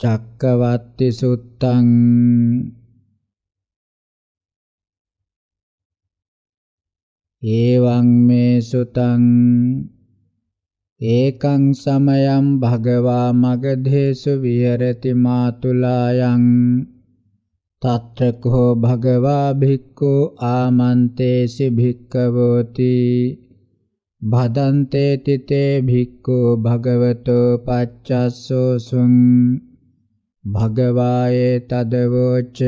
චක්කවත්ති සුත්තං ඒවං මේ සුතං ඒකං සමයං භගවා මගධේසු විහෙරති මාතුලායන් තත්‍රකෝ භගවා භික්ඛු ආමන්තේසි භික්ඛවෝති භදන්තේ තිතේ භික්ඛු භගවතෝ පච්චස්සෝ සුං භගවායේ තදවෝච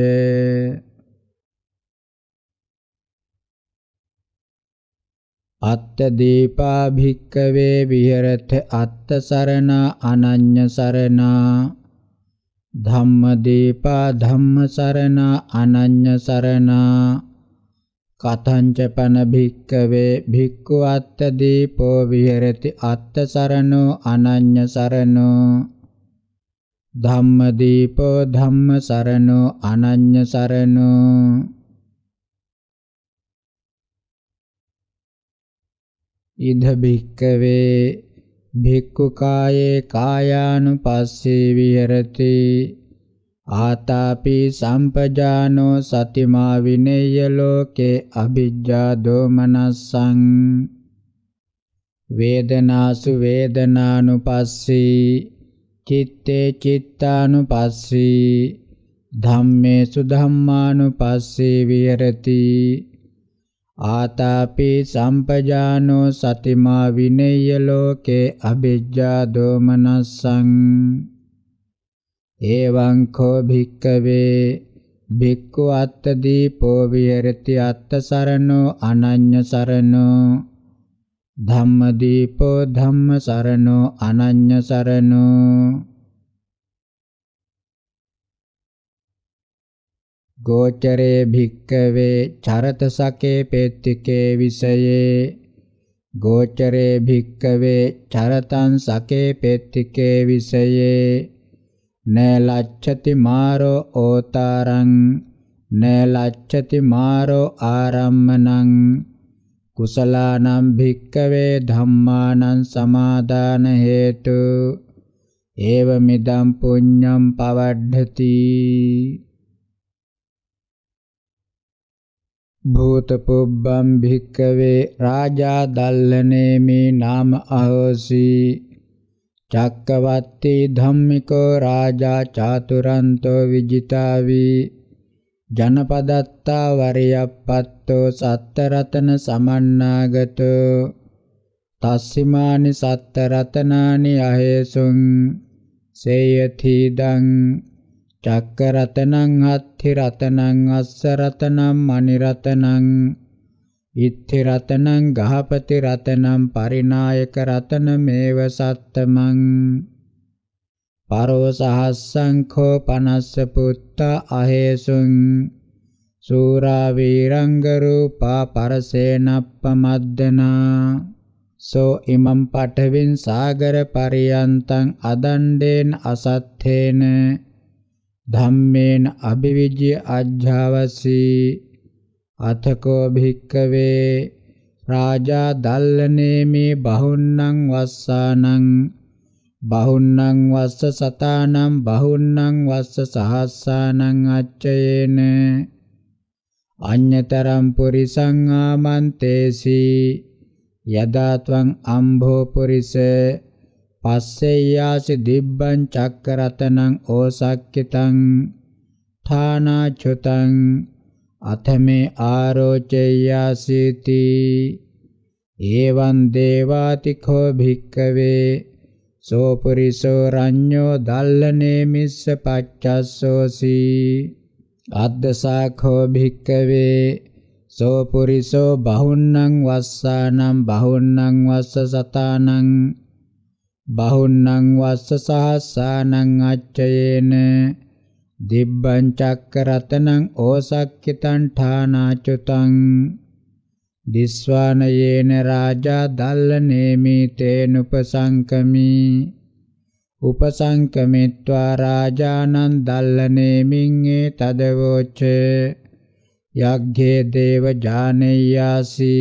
අත්ත දීපා භික්කවේ විහෙරත අත්ත සරණ අනඤ්‍ය සරණ ධම්ම දීපා ධම්ම සරණ අනඤ්‍ය සරණ කතංච පන භික්කවේ භික්ඛු අත්ත දීපෝ විහෙරති අත්ත සරණෝ අනඤ්‍ය සරණෝ ධම්මදීපෝ ධම්ම සරණෝ අනඤ්‍ය සරණෝ ඉද භික්කවේ භික්ඛු කායේ කායානුපස්සේ විහෙරති ආතාපි සම්පජානෝ සතිමා විනේය ලෝකේ අ비ජ්ජා දෝමනස්සං වේදනාසු වේදනානුපස්සී චිත්තේ චිත්තානුපස්සී ධම්මේසු ධම්මානුපස්සී විහෙරති ආතාපි සම්පජානෝ සතිමා විනේය ලෝකේ අභිජ්ජා දෝමනස්සං එවං කෝ භික්කවේ භික්ඛු අත්ථ දීපෝ විහෙරති අත්ථ සරණෝ අනඤ්‍ය සරණෝ ධම්මදීපෝ ධම්ම සරණෝ අනඤ්‍ය සරණෝ ගෝචරේ භික්කවේ චරත සකේ පෙත්තිකේ විසයේ ගෝචරේ භික්කවේ චරතං සකේ පෙත්තිකේ විසයේ න ලච්ඡති මාරෝ ඕතරං න ලච්ඡති මාරෝ ආරම්මනං කුසලානම් භික්කවේ ධම්මානං සමාදාන හේතු ඒව මිදම් පුඤ්ඤම් පවඩ්ඩති භූත පුබ්බම් භික්කවේ රාජා දල්ලනේමි නාම අහෝසි චක්කවත්ති ධම්මිකෝ රාජා චාතුරන්තෝ විජිතාවී ජනපදත්තා වරියප්පත්තෝ සත්තරතන සමන්නාගතෝ තස්සිමානි සත්තරතනානි අහේසුං සේයතිදං චක්කරතනං හත්ති රතනං අස්ස රතනං මණි රතනං ඉත්ති රතනං ගහපති රතනං පරිනායක රතන මේව සත්තමං පරෝ සහස්සංඛෝ පනස්ස පුත්තා අහේසුං සූරා වීරංග රූපා පරසේනප්පමද්දනා සෝ ඉමම් පඨවින් සාගර පරියන්තං අදණ්ඩේන අසත්තේන ධම්මේන අභිවිජ්‍ය අජ්ජාවසී අතකෝ භික්කවේ රාජා දල්ලනේමේ බහුන්නං වස්සානං බහුන්නං වස්ස සතානම් බහුන්නං වස්ස සහස්සානං අච්චයේන අඤ්‍යතරම් පුරිසං ආමන්තේසි යදාත්වං අම්භෝ පුරිස පස්සෙය්‍යාසි දිබ්බං චක්කරතනං ඕසක්කිතං ථානාචුතං අතමේ ආරෝචෙය්‍යාසීති එවං දේවාතිඛෝ භික්කවේ සෝපරිසෝ රඤ්ඤෝ දල්ලනේ මිස්ස පච්චස්සෝසි අද්දසාඛෝ භික්කවේ සෝපරිසෝ බහුන්නං වස්සානම් බහුන්නං වස්ස සතානං බහුන්නං වස්ස සහස්සානං අච්චයේන දිබ්බං චක්කරතනං ඕසක්කිතං ඨානාචුතං දිස්වානයේන රාජා දල්ල නේමී තේනුපසංකමී උපසංකමිත්වා රාජානං දල්ල නේමින් ඒ තදවෝච යග්ගේ දේව ජානෙයාසි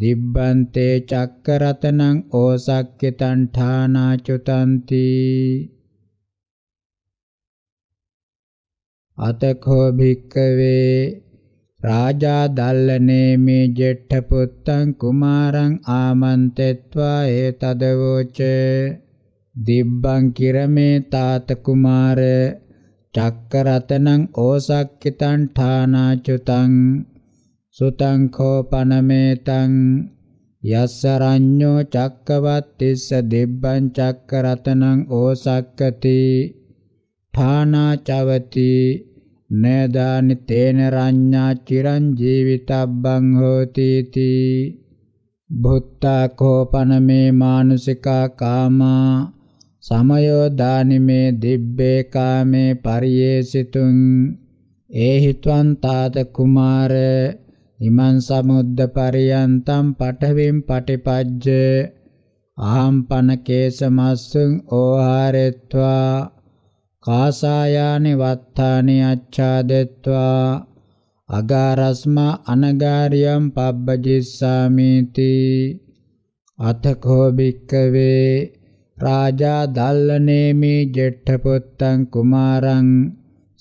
දිබ්බන්තේ චක්කරතනං ඕසක්කිතං ඨානාචුතಂತಿ අතකෝ භික්කවේ රාජා දල්ලනේ මේ ජෙට්ඨ පුත්තං කුමාරං ආමන්තෙත්වා ඒ තදවෝච දිබ්බං කිරමේ තාත කුමාර චක්කරතනං ඕසක්කිතං ඨානාචුතං සුතං කෝපනමේතං යස්සරඤ්ඤෝ චක්කවත්තිස්ස දිබ්බං චක්කරතනං ඕසක්කති ඨානාචවති නේදානි තේන රඤ්ඤා චිරං ජීවිතබ්බං හෝති තී භුත්තා කෝපනමේ මානුසිකා කාමා සමයෝ දානිමේ දිබ්බේ කාමේ පරියේසිතුං ඒහිත්වං තාත කුමාර ඉමං සමුද්ද පරියන්තම් පඨවින් පටිපජ්ජ ආම්පන කේසමස්සුං ඕහාරෙත්වා කාසායානි වත්තානි අච්ඡාදෙත්වා අගාරස්ම අනගාරියම් පබ්බජිස්සාමීති අතකෝ භික්කවේ රාජා දල්ලනේමි ජෙට්ඨපුත්තං කුමාරං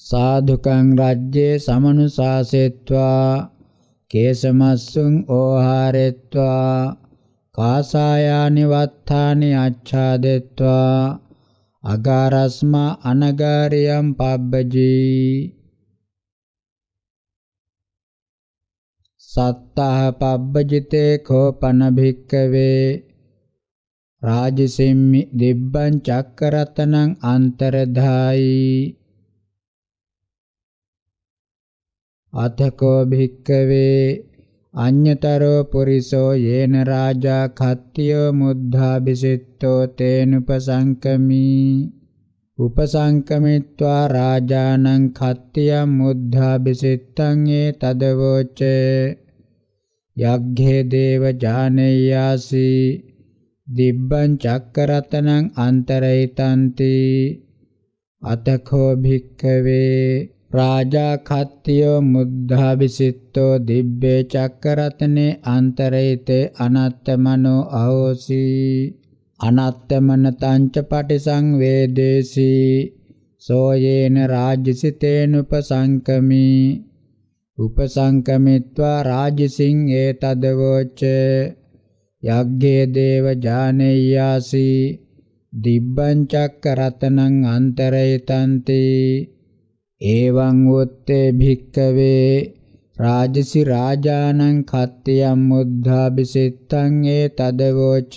සාධුකං රජ්ජේ සමනුසාසෙත්වා කේසමස්සුං ඕහාරෙත්වා කාසායානි වත්තානි අච්ඡාදෙත්වා අගාරස්මා අනගාරියම් පබ්බජී සත්තහ පබ්බජිතේ කෝපන භික්කවේ රාජසිම්මි දිබ්බං චක්කරතනං අන්තරධායි අතකෝ භික්කවේ අඤ්‍යතරෝ පුරිසෝ යේන රාජා කත්තියෝ මුද්ධාබිසිට්ඨෝ තේනුපසංකමී උපසංකමිත්වා රාජානං කත්තියම් මුද්ධාබිසිට්ඨං ඒ තදවෝචේ යග්ඝේ දේව ජානෙයාසි දිබ්බං චක්කරතනං අන්තරේතන්ති අතකෝ භික්ඛවේ රාජා කත්තියෝ මුද්ධාවිසිත්තෝ දිබ්බේ චක්කරතනේ අන්තරේතේ අනත්තමනෝ අහෝසි අනත්තමන තංච පටිසංවේදේසී සෝයේන රාජසිතේනුපසංකමි උපසංකමිත්වා රාජසින් ඒතදවෝච යග්ගේ දේව ජානෙය්‍යාසි දිබ්බං චක්කරතනං අන්තරේතන්ති එවං උත්තේ භික්කවේ රාජසි රාජානං කත්තියම් මුද්ධාබිසිට්ඨං ඒ තදවෝච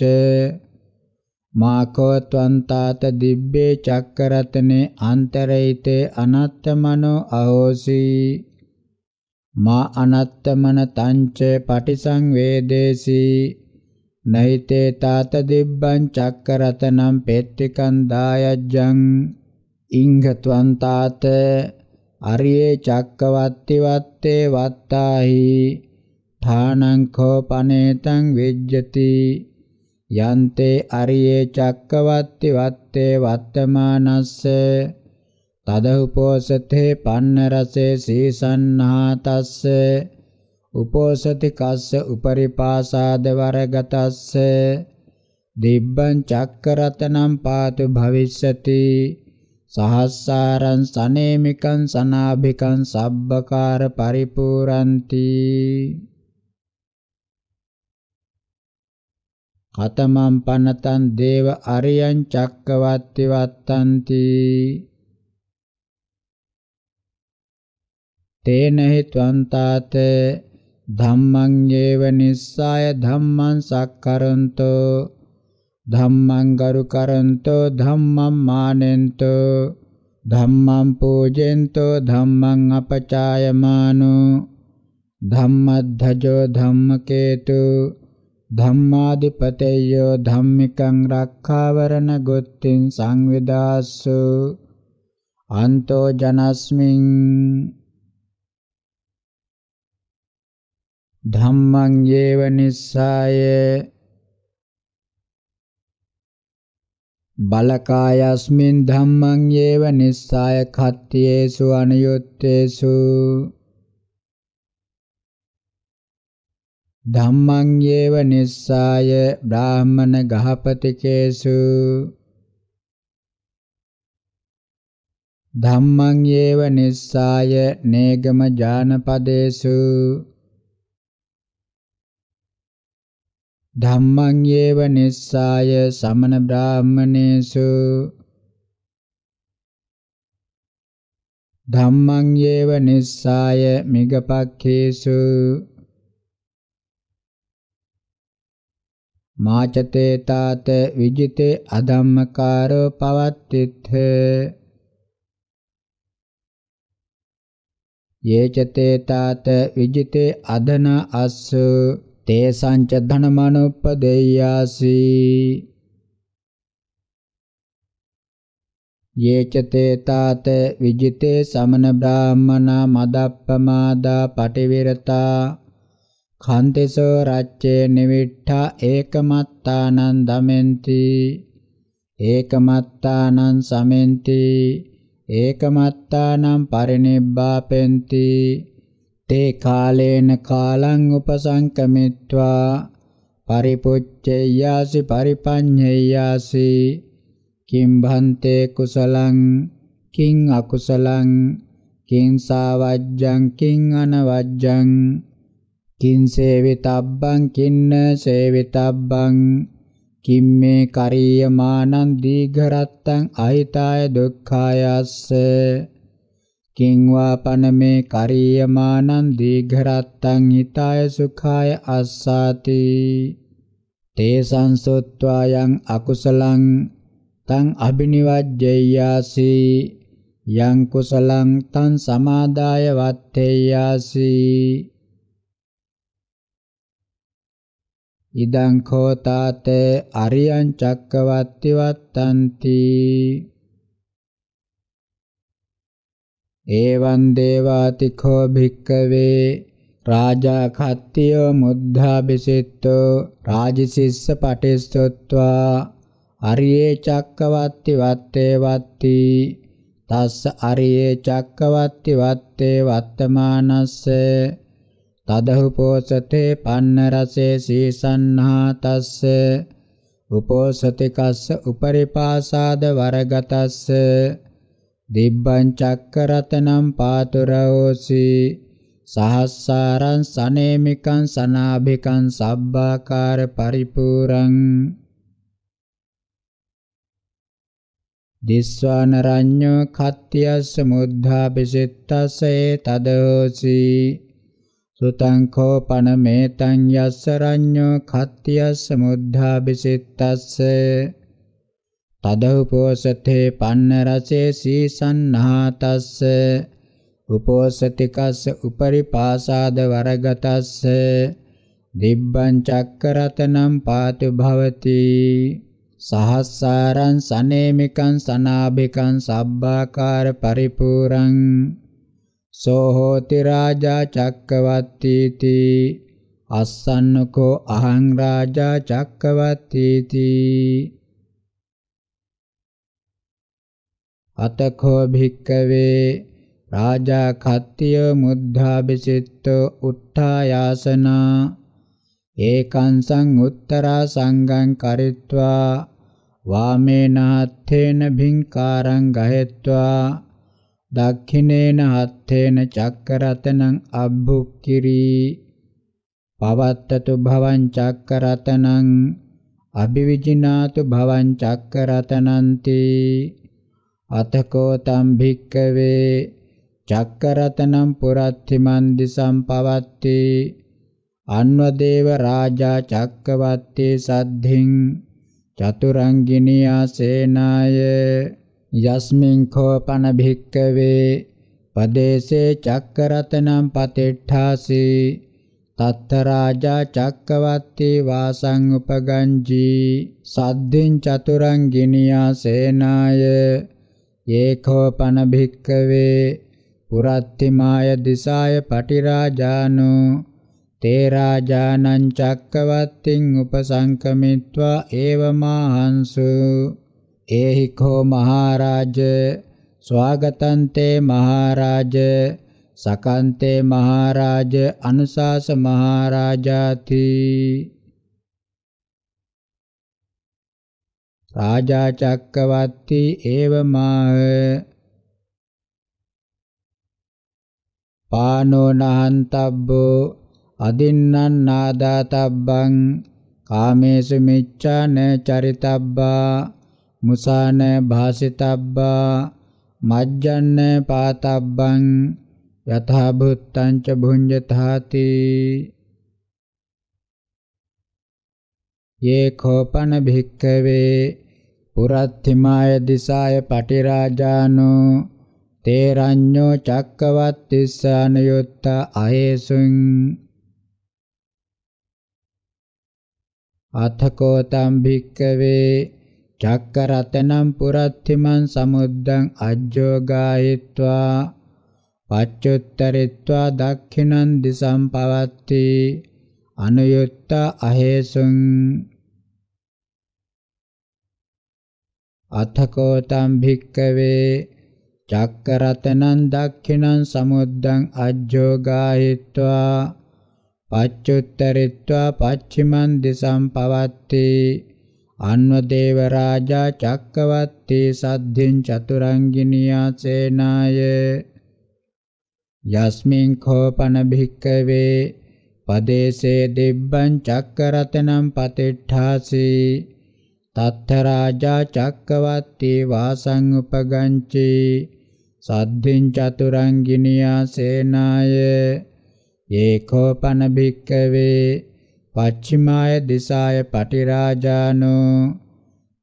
මාකෝ ත්වන්තාත දිබ්බේ චක්කරතනේ අන්තරයිතේ අනත්තමනෝ අහෝසි මා අනත්තමන තංච පටිසංවේදේසි නෛතේ තාත දිබ්බං චක්කරතනම් පෙත්තිකං දායජ්ජං ඉංගත්වං තාත අරියේ චක්කවත්ති වත්තේ වත්තාහි ථානං කෝපනේතං වෙජ්ජති යන්තේ අරියේ චක්කවත්ති වත්තේ වත්තමානස්ස තදඋපෝසතේ පන්න රසේ සීසන්නාතස්ස උපෝසති කස්ස උපරිපාසාද වරගතස්ස දිබ්බං චක්කරතනම් පාතු භවිස්සති සහස්සාරං සනේමිකං සනාභිකං සබ්බකාර පරිපූරන්ති කතමම් පනතං දේව අරියං චක්කවත්ති වත්තන්ති තේනහි ත්වන්තාත ධම්මං ඒව නිස්සාය ධම්මං සක්කරන්තෝ ධම්මං ගරුකරන්තෝ ධම්මං මානෙන්තෝ ධම්මං පූජෙන්තෝ ධම්මං අපචායමානෝ ධම්මද්ධජෝ ධම්මකේතු ධම්මාදිපතයෝ ධම්මිකං රක්ඛාවරණ ගොත්තිං සංවිදාස්සු අන්තෝ ජනස්මින් ධම්මං යේව නිස්සායේ බලකායස්මින් ධම්මං යේව නිස්සාය කත්තේසු අනයුත්තේසු ධම්මං යේව නිස්සාය බ්‍රාහමන ගහපතිකේසු ධම්මං යේව නිස්සාය නේගම ජානපදේසු ධම්මං යේව නිස්සාය සමන බ්‍රාහමණේසු ධම්මං යේව නිස්සාය මිගපක්ඛේසු මාචතේ තාත විජිතේ අධම්මකාරෝ පවත්තිත්ථ යේචතේ තාත විජිතේ අදන අස්සු තේසංච ධනමනුප්පදේයාසි යේච තේතාත විජිතේ සමන බ්‍රාහ්මනා මදප්පමාදා පටිවිරතා කන්තේසෝ රච්චේ නිවිට්ඨා ඒකමත්තානං දමෙන්ති ඒකමත්තානං සමෙන්ති ඒකමත්තානම් පරිනිබ්බාපෙන්ති තේ කාලේන කාලං උපසංකමිත්වා පරිපුච්චේයාසි පරිපඤ්ඤේයාසි කිම් භන්තේ කුසලං කිං අකුසලං කිං සාවජ්ජං කිං අනවජ්ජං කිං සේවිතබ්බං කින්න සේවිතබ්බං කිම්මේ කරීයමානං දීඝරත්තං අහිතාය දුක්ඛායස්ස කිංවා පනමේ කරීයමානං දීඝරත්තං හිතාය සුඛාය අස්සාති තේ සංසොත්වායන් අකුසලං තං අබිනිවජ්ජයාසි යං කුසලං තං සමාදාය වත්තේයාසි ඉදං කෝතාතේ අරියං චක්කවත්ති වත්තන්ති එවං දේවාතිඛෝ භික්කවේ රාජා කත්තිය මුද්ධාබිසිට්ඨෝ රාජසිස්ස පටිස්සොත්වා අරියේ චක්කවත්ති වත්තේ වත්ති තස්ස අරියේ චක්කවත්ති වත්තේ වත්තමානස්ස තදහු පෝසතේ පන්න රසේ සීසන්හා තස්ස උපෝසති කස්ස උපරිපාසාද වරගතස්ස දිබ්බං චක්කරතනම් පාතුරෝසි සහස්සාරං සනේමිකං සනාභිකං සබ්බාකාර පරිපූරං දිස්වාන රඤ්ඤෝ කත්තියස්ස මුද්ධා පිසිට්ඨසේ තදෝසි සුතං කෝපන මේතං යස්ස රඤ්ඤෝ කත්තියස්ස මුද්ධා පිසිට්ඨස්සේ තදඋපෝසතේ පන්න රසේ සීසන්නාතස්ස උපෝසතිකස්ස උපරි පාසාද වරගතස්ස දිබ්බං චක්කරතනම් පාතු භවති සහස්සාරං සනේමිකං සනාභිකං සබ්බාකාර පරිපූරං සෝ හෝති රාජා චක්කවත්තීති අස්සන්නකෝ අහං රාජා චක්කවත්තීති අතඛෝ භික්කවේ රාජා කත්තිය මුද්ධාබිසිත්ත උත්ථායාසනා ඒකංසං උත්තරා සංගං කරිත්වා වාමේන හත්තේන භින්කාරං ගහෙත්වා දක්ඛිනේන හත්තේන චක්කරතනං අබ්බුක්කිරී පවත්තතු භවං චක්කරතනං අභිවිජිනාතු භවං චක්කරතනන්ති අතකෝ තම් භික්කවේ චක්කරතනම් පුරත්තිමන් දිසම් පවත්ති අන්වදේව රාජා චක්කවත්තේ සද්ධින් චතුරංගිනී ආසේනාය යස්මින් කෝපන භික්කවේ පදේසේ චක්කරතනම් පතිට්ඨාසි තත්ත රාජා චක්කවත්තේ වාසං උපගංජී සද්ධින් චතුරංගිනියා සේනාය ඒකෝ පන භික්කවේ පුරත්තිමාය දිසාය පටිරාජානෝ තේ රාජානං චක්කවත්තින් උපසංකමිත්වා ඒවමාහංසු ඒහි කෝ මහරජ ස්වාගතන්තේ මහරජ සකන්තේ මහරජ අනුසාස මහරජාති රාජා චක්කවත්ති ඒවමාහ පානෝ නහන්තබ්බෝ අදින්නන් නාදාතබ්බං කාමේසු මිච්ඡාන චරිතබ්බා මුසාන භාසිතබ්බා මජ්ජන්න පාතබ්බං යථා භුත්තං ච භුඤ්ජතාති ये खोपन भिक्खवे පුරත්තිමාය දිසාය පටිරාජානෝ තේරඤ්ඤෝ චක්කවත්තිස්සානයුත්ත අහේසුං අතකෝ තම් භික්කවේ චක්කරතනම් පුරත්තිමන් සමුද්දං අජ්ජෝගායිත්වා පච්චුත්තරිත්වා දක්ඛිනන් දිසම් පවත්ති අනයුත්ත අහේසුං අතකෝ තම් භික්කවේ චක්කරතනං දක්ඛිනං සමුද්දං අජ්ජෝගාහිත්වා පච්චුත්තරිත්වා පච්චිමන් දිසම් පවත්ති අන්වදේව රාජා චක්කවත්ති සද්ධින් චතුරංගිනියා සේනාය යස්මින් කෝපන භික්කවේ පදේසේ දිබ්බං චක්කරතනං පතිට්ඨාසි තත්ථ රාජා චක්කවත්ති වාසං උපගංචි සද්ධින් චතුරං ගිනියා සේනාය ඒකෝ පන භික්කවේ පච්චිමාය දිසාය පටිරාජානෝ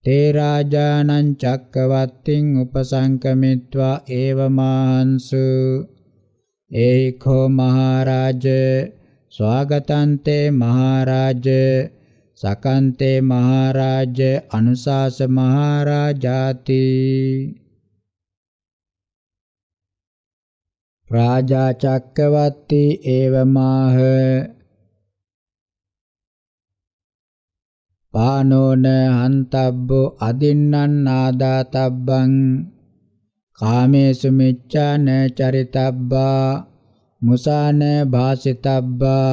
තේ රාජානං චක්කවත්තින් උපසංකමිත්වා ඒවමාහන්සු ඒකෝ මහරජා ස්වාගතන්තේ මහරජ සකන්තේ මහරජ අනුසාස මහරජාති රාජා චක්කවත්ති ඒවමාහ පානෝන හන්තබ්බෝ අදින්නන් නාදාතබ්බං කාමේසු මිච්ඡාන චරිතබ්බා මුසාන භාසිතබ්බා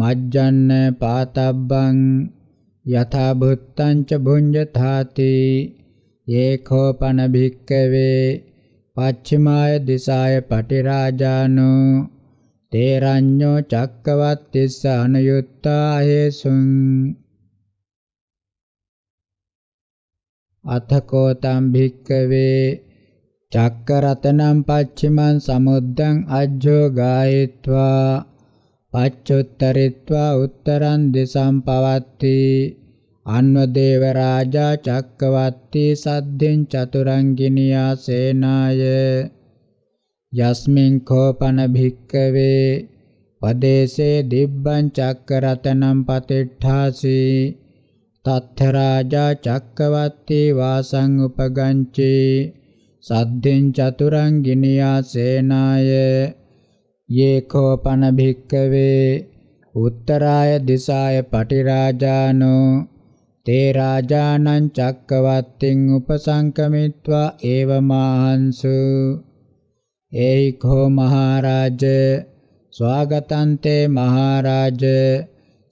මජ්ජන්න පාතබ්බං යථා භුත්තං ච භුඤ්ජථාති ඒකෝපන භික්කවේ පච්චිමාය දිසාය පටිරාජානෝ තේරඤ්ඤෝ චක්කවත්තිස්ස අනුයුත්තා හේසුං අතකෝ තම් භික්කවේ චක්කරතනම් පච්චිමන් සමුද්දං අජ්ජෝ ගායත්වා පච්චුත්තරිත්වා උත්තරං දිසම් පවත්ති අන්වදේව රාජා චක්කවත්ති සද්දෙන් චතුරංගිනියා සේනාය යස්මින් කෝපන භික්කවේ පදේසේ දිබ්බං චක්කරතනම් පතිට්ඨාසි තත්ථ රාජා චක්කවත්ති වාසං උපගංචේ සද්දෙන් චතුරං ගිනියා සේනාය යේකෝ පන භික්කවේ උත්තරාය දිසාය පටිරාජානෝ තේ රාජානං චක්කවත්තින් උපසංකමිත්වා ඒව මාහන්සු ඒහි කෝ මහරජ ස්වාගතන්තේ මහරජ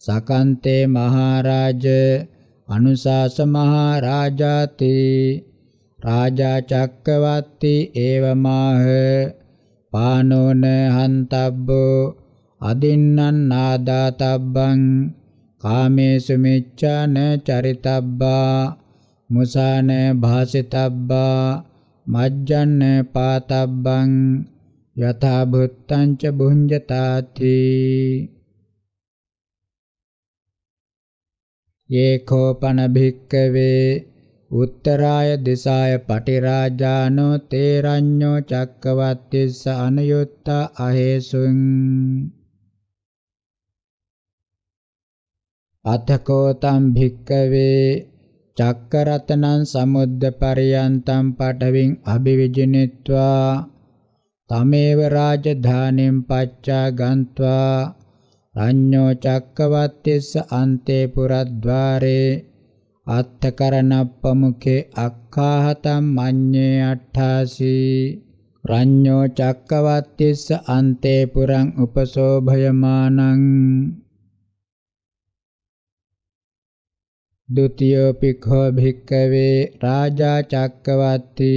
සකන්තේ මහරජ අනුසාස මහරජාති රාජා චක්කවත්ති ඒවමාහ පානෝන හන්තබ්බෝ අදින්නන් නාදාතබ්බං කාමේසු මිච්ඡාන චරිතබ්බා මුසාන භාසිතබ්බා මජ්ජන්න පාතබ්බං යථා භුත්තං ච භුඤ්ජතාති යේකෝපන භික්කවේ උත්තරාය දිසාය පටිරාජානෝ තේරඤ්ඤෝ චක්කවත්තිස්ස අනයුත්ත අහේසුං අතකෝ තම් භික්කවේ චක්කරතනං සමුද්ද පරියන්තම් පටවින් අභිවිජිනිත්වා තමේව රාජධානිම් පච්චා ගන්त्वा රඤ්ඤෝ චක්කවත්තිස්ස අන්තේ පුරද්්වාරේ අත්තකරණප්පමුකේ අක්ඛාහතම් මඤ්ඤේ අට්ඨාසී රඤ්ඤෝ චක්කවත්තිස්ස අන්තේ පුරං උපසෝභයමානං ဒုတိယ පිඛෝ භික්ඛවේ රාජා චක්කවත්ති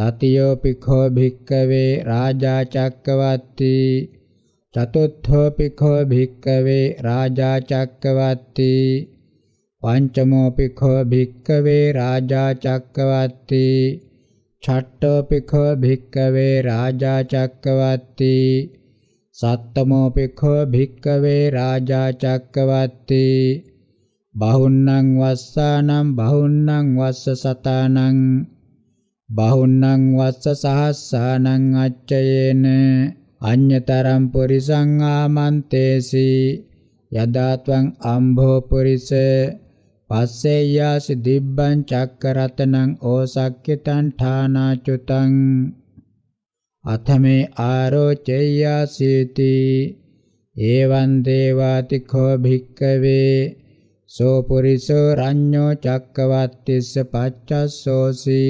තතියෝ පිඛෝ භික්ඛවේ රාජා චක්කවත්ති චතුත්ථෝ පිඛෝ භික්ඛවේ රාජා චක්කවත්ති පංචමෝපි කෝ භික්කවේ රාජා චක්කවත්ති ඡට්ඨෝපි කෝ භික්කවේ රාජා චක්කවත්ති සත්තමෝපි කෝ භික්කවේ රාජා චක්කවත්ති බහුන්නං වස්සානම් බහුන්නං වස්ස සතානම් බහුන්නං වස්ස සහස්සානම් අච්චයේන අඤ්‍යතරම් පුරිසං ආමන්තේසි යදාත්වං අම්භෝ පුරිසේ පස්සේයාසි දිබ්බං චක්කරතනං ඕසක්්‍යතං ඨානාචුතං අතමේ ආරෝචේයාසීති ඒවං දේවාති කෝ භික්කවේ සෝ පුරිසෝ රඤ්ඤෝ චක්කවත්තිස්ස පච්චස්සෝසි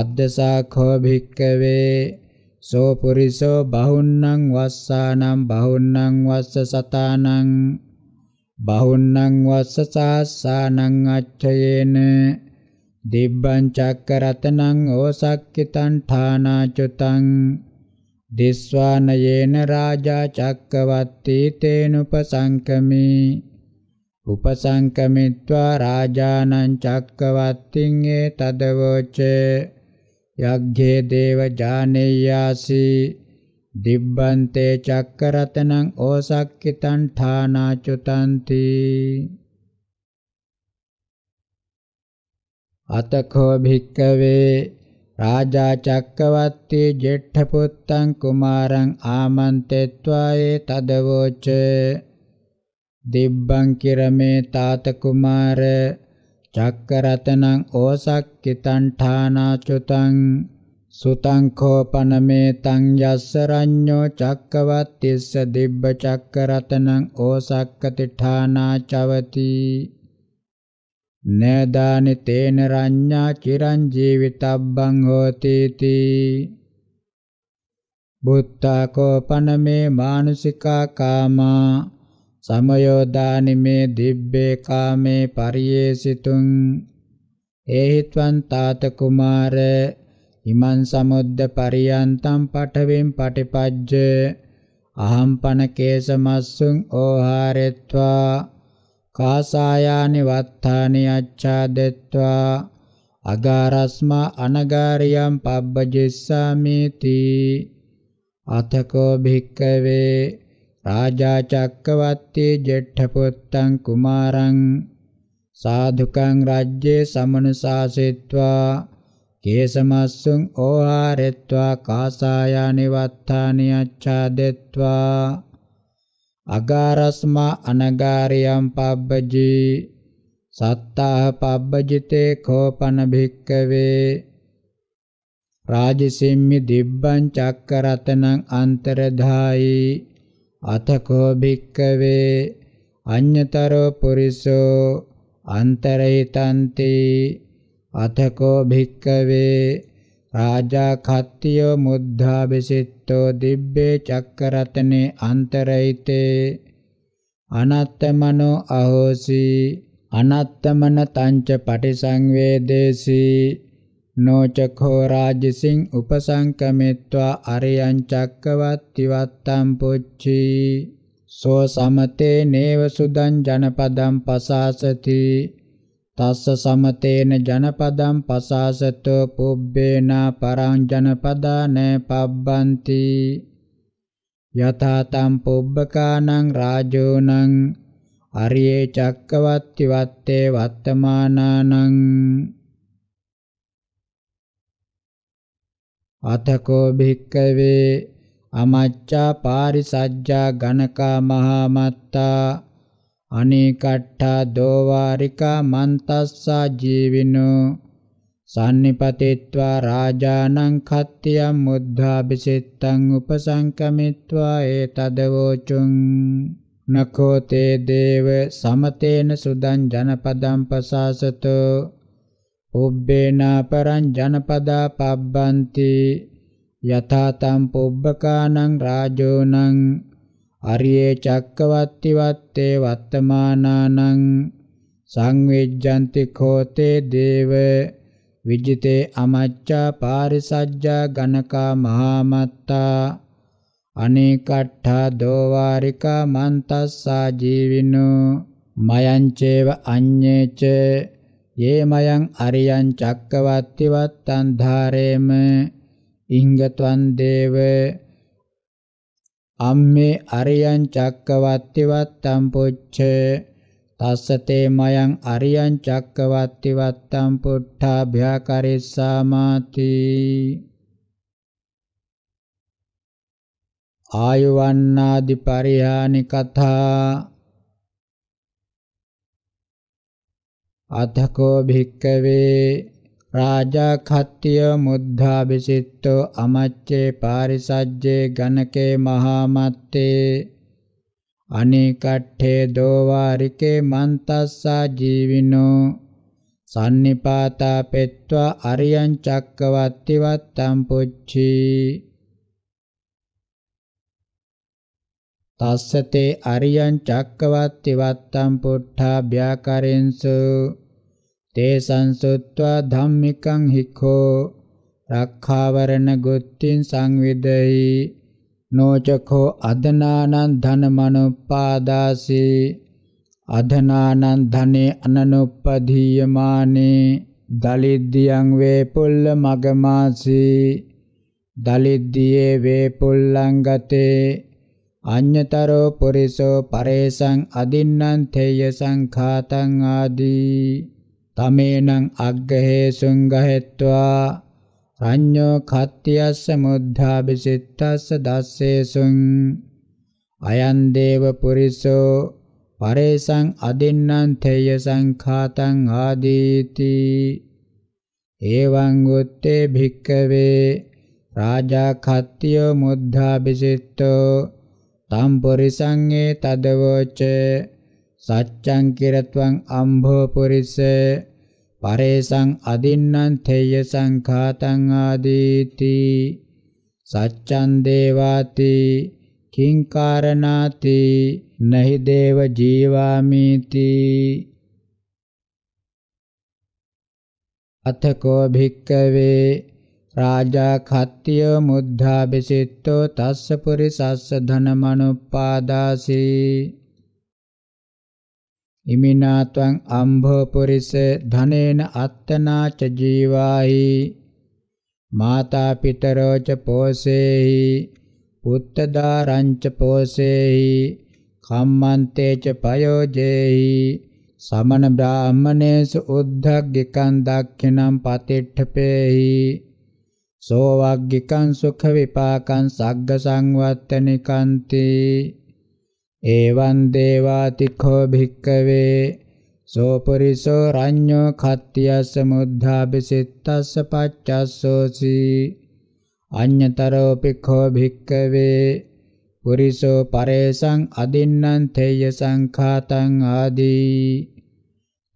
අද්දසා කෝ භික්කවේ සෝ පුරිසෝ බහුන්නං වස්සානං බහුන්නං වස්ස සතානං බහුන්නං වස්ස සාසානං අච්ඡයේන දිබ්බං චක්කරතනං ඕසක්කිතං ඨානාචුතං දිස්වානයේන රාජා චක්කවත්ති තේනුපසංකමී උපසංකමිත්වා රාජානං චක්කවත්තින් ඒ තදවෝච යග්ගේ දේව ජානෙයාසී දිබ්බන්තේ චක්කරතනං ඕසක්කිතං ඨානාචුතන්ති අතකෝ භික්කවේ රාජා චක්කවත්තේ ජෙට්ඨ පුත්තං කුමාරං ආමන්තෙත්වායේ තදවෝච දිබ්බං කිරමේ තාත කුමාර චක්කරතනං ඕසක්කිතං ඨානාචුතං සුතංඛෝ පනමේ තං යස්ස රඤ්ඤෝ චක්කවත්තිස්ස දිබ්බ චක්කරතනං ඕසක්ක තිඨානා චවති නේදානි තේන රඤ්ඤා චිරං ජීවිතබ්බං හෝති තී බුත්තාකෝ පනමේ මානුසිකා කාමා සමයෝදානි මේ දිබ්බේ කාමේ පරියේසිතුං ඒහිත්වං තාත කුමාරේ හිමං සමුද්ද පරියන්තම් පඨවෙන් පටිපජ්ජ අහම්පන කේස මස්සුං ඕහාරෙත්වා කාසායානි වත්තානි අච්ඡාදෙත්වා අගාරස්මා අනගාරියම් පබ්බජිස්සාමිති අතකෝ භික්කවේ රාජා චක්කවත්තේ ජෙට්ඨ පුත්තං කුමාරං සාධුකං රාජ්‍යේ සමනුසාසෙත්වා කේසමස්සුං ඕහාරෙත්වා කාසායානිවත්තානි අච්ඡාදෙත්වා අගාරස්මා අනගාරියම් පබ්බජී සත්තාහ පබ්බජිතේ කෝපන භික්කවේ රාජසිම්මි දිබ්බං චක්කරතනං අන්තරධායි අතකෝ භික්කවේ අඤ්‍යතරෝ පුරිසෝ අන්තරහිතන්ති අතකෝ භික්කවේ රාජා කත්තියෝ මුද්ධාබිසිට්ඨෝ දිබ්බේ චක්කරතනේ අන්තරයිතේ අනත්තමනෝ අහෝසි අනත්තමන තංච පටිසංවේදේසී නෝචඛෝ රාජසින් උපසංකමෙත්වා අරියං චක්කවත්තිවත්තම් පුච්චි සෝ සමතේ නේව සුදං ජනපදම් පසාසති තස්ස සමතේන ජනපදම් පසාසතෝ පුබ්බේන පරං ජනපදාන පබ්බන්ති යතා තම් පුබ්බකානං රාජෝනං අරියේ චක්කවත්ති වත්තේ වත්තමානානං අතකෝ භික්කවේ අමච්චා පාරිසජ්ජා ඝනකා මහා මත්තා අනේකට්ඨා දෝවාරිකා මන්තස්සා ජීවිනෝ සම්නිපතිත්වා රාජානං කත්තියම් මුද්ධාබිසෙත්තං උපසංකමිත්වා ඒතදවෝචුං නකෝ තේ දේව සමතේන සුදං ජනපදං පසාසතෝ පුබ්බේනා පරං ජනපදා පබ්බන්ති යථා තම් පුබ්බකානං රාජෝනං අරියේ චක්කවත්තිවත්තේ වත්තමානානං සංවිජ්ජන්ති කෝතේ දේව විජිතේ අමච්චා පාරිසජ්ජා ගණකා මහාමත්තා අනේකට්ඨා දෝවාරිකා මන්තස්සා ජීවිනෝ මයංචේව අඤ්ඤේච යේ මයං අරියං චක්කවත්තිවත්තං ධාරේම ඉංගත්වං දේව අම්මේ අරියං චක්කවත්තිවත්තම් පුච්ච තස්සතේ මයං අරියං චක්කවත්තිවත්තම් පුට්ඨා භ්‍යාකරිස්සාමාති ආයුවන්නාදි පරිහානි කතා අතකෝ භික්කවේ රාජාඛත්තිය මුද්ධාබිසිට්ඨෝ අමච්චේ පාරිසජ්ජේ ගණකේ මහාමත්තේ අනේකට්ඨේ දෝවාරිකේ මන්තස්සා ජීවිනෝ සන්නිපාතා පෙත්වා අරියං චක්කවත්තිවත්තම් පුච්චී තස්සතේ අරියං චක්කවත්තිවත්තම් පුට්ඨා භ්‍යාකරෙන්සු තේ සංසුත්වා ධම්මිකං හික්ඛෝ රක්ඛාවරණ ගුත්තිං සංවිදෙයි නොචකෝ අදනානං ධනමනුපාදාසි අධනානං ධනේ අනනුප්පදීයමානේ දලිද්දියං වේ පුල්ල මගමාසී දලිද්දියේ වේ පුල්ලං ගතේ අඤ්‍යතරෝ පුරිසෝ පරේසං අදින්නං තේය සංඛාතං ආදී තමේනං අග්ගහේසුං ගහෙත්වා සංඤෝ කත්තියස්ස මුද්ධාබිසිත්තස්ස දස්සේසුං අයං දේව පුරිසෝ පරේසං අදින්නං තේය සංඛාතං ආදීති එවං උත්තේ භික්කවේ රාජා කත්තියෝ මුද්ධාබිසිත්තෝ තම් පුරිසං ඒ තදවචේ සච්ඡං කිරත්වං අම්භෝ පුරිස පරේසං අදින්නං තේය සංඛාතං ආදීති සච්ඡං දේවාති කිං කාරණාති නහි දේව ජීවාමීති අතකෝ භික්කවේ රාජා කත්තිය මුද්ධාබිසිට්ඨෝ තස්ස පුරිසස්ස ධනමනුපාදාසී ඉමිනාත්වං අම්භෝ පුරිස ධනේන අත්තනා ච ජීවාහි මාතා පිතරෝ ච පෝසේහි පුත්තදාරං ච පෝසේහි කම්මන්තේ ච පයෝජේහි සමන බ්‍රාහමණේසු උද්ධග්ගිකං දක්ඛිනම් පතිට්ඨපේහි සෝවග්ගිකං සුඛ විපාකං සග්ග සංවත්තනිකන්ති එවං දේවාතිඛෝ භික්කවේ සෝපරිසෝ රඤ්ඤෝ කත්තියස්ස මුද්ධාපිසිට්ඨස්ස පච්චස්සෝසි අඤ්ඤතරෝපි khෝ භික්කවේ පුරිසෝ පරේසං අදින්නං තේය සංඛාතං ආදී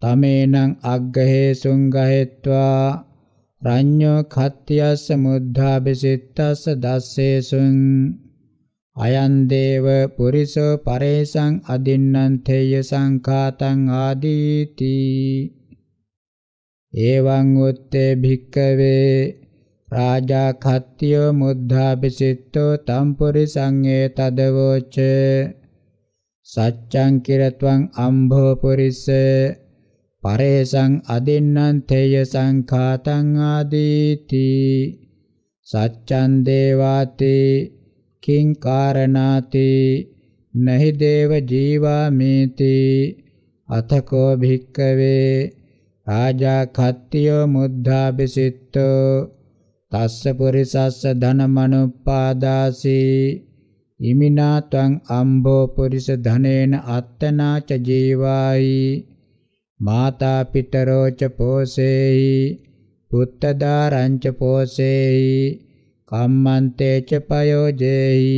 තමේනං අග්ගහේ සුංගහෙත්වා රඤ්ඤෝ කත්තියස්ස මුද්ධාපිසිට්ඨස්ස දස්සේසුං අයං දේව පුරිසෝ පරේසං අදින්නං තේය සංඛාතං ආදීති එවං උත්තේ භික්කවේ රාජා කත්තිය මුද්ධාපිසිට්ඨෝ තම් පුරිසං ඒ තදවෝච සච්ඡං කිරත්වං අම්භෝ පුරිස පරේසං අදින්නං තේය සංඛාතං ආදීති සච්ඡං දේවාතේ කිං කාරණාති නහි දේව ජීවාමේති අතකෝ භික්කවේ රාජා කත්තියෝ මුද්ධාபிසිට්ඨෝ තස්ස පුරිසස්ස ධනමනුපාදාසි ඉමිනා ත්වං අම්භෝ පුරිස ධනේන අත්තනාච ජීවායි මාතා පිටරෝච පෝසේහි පුත්තදාරංච පෝසේහි කම්මන්තේච පයෝජේහි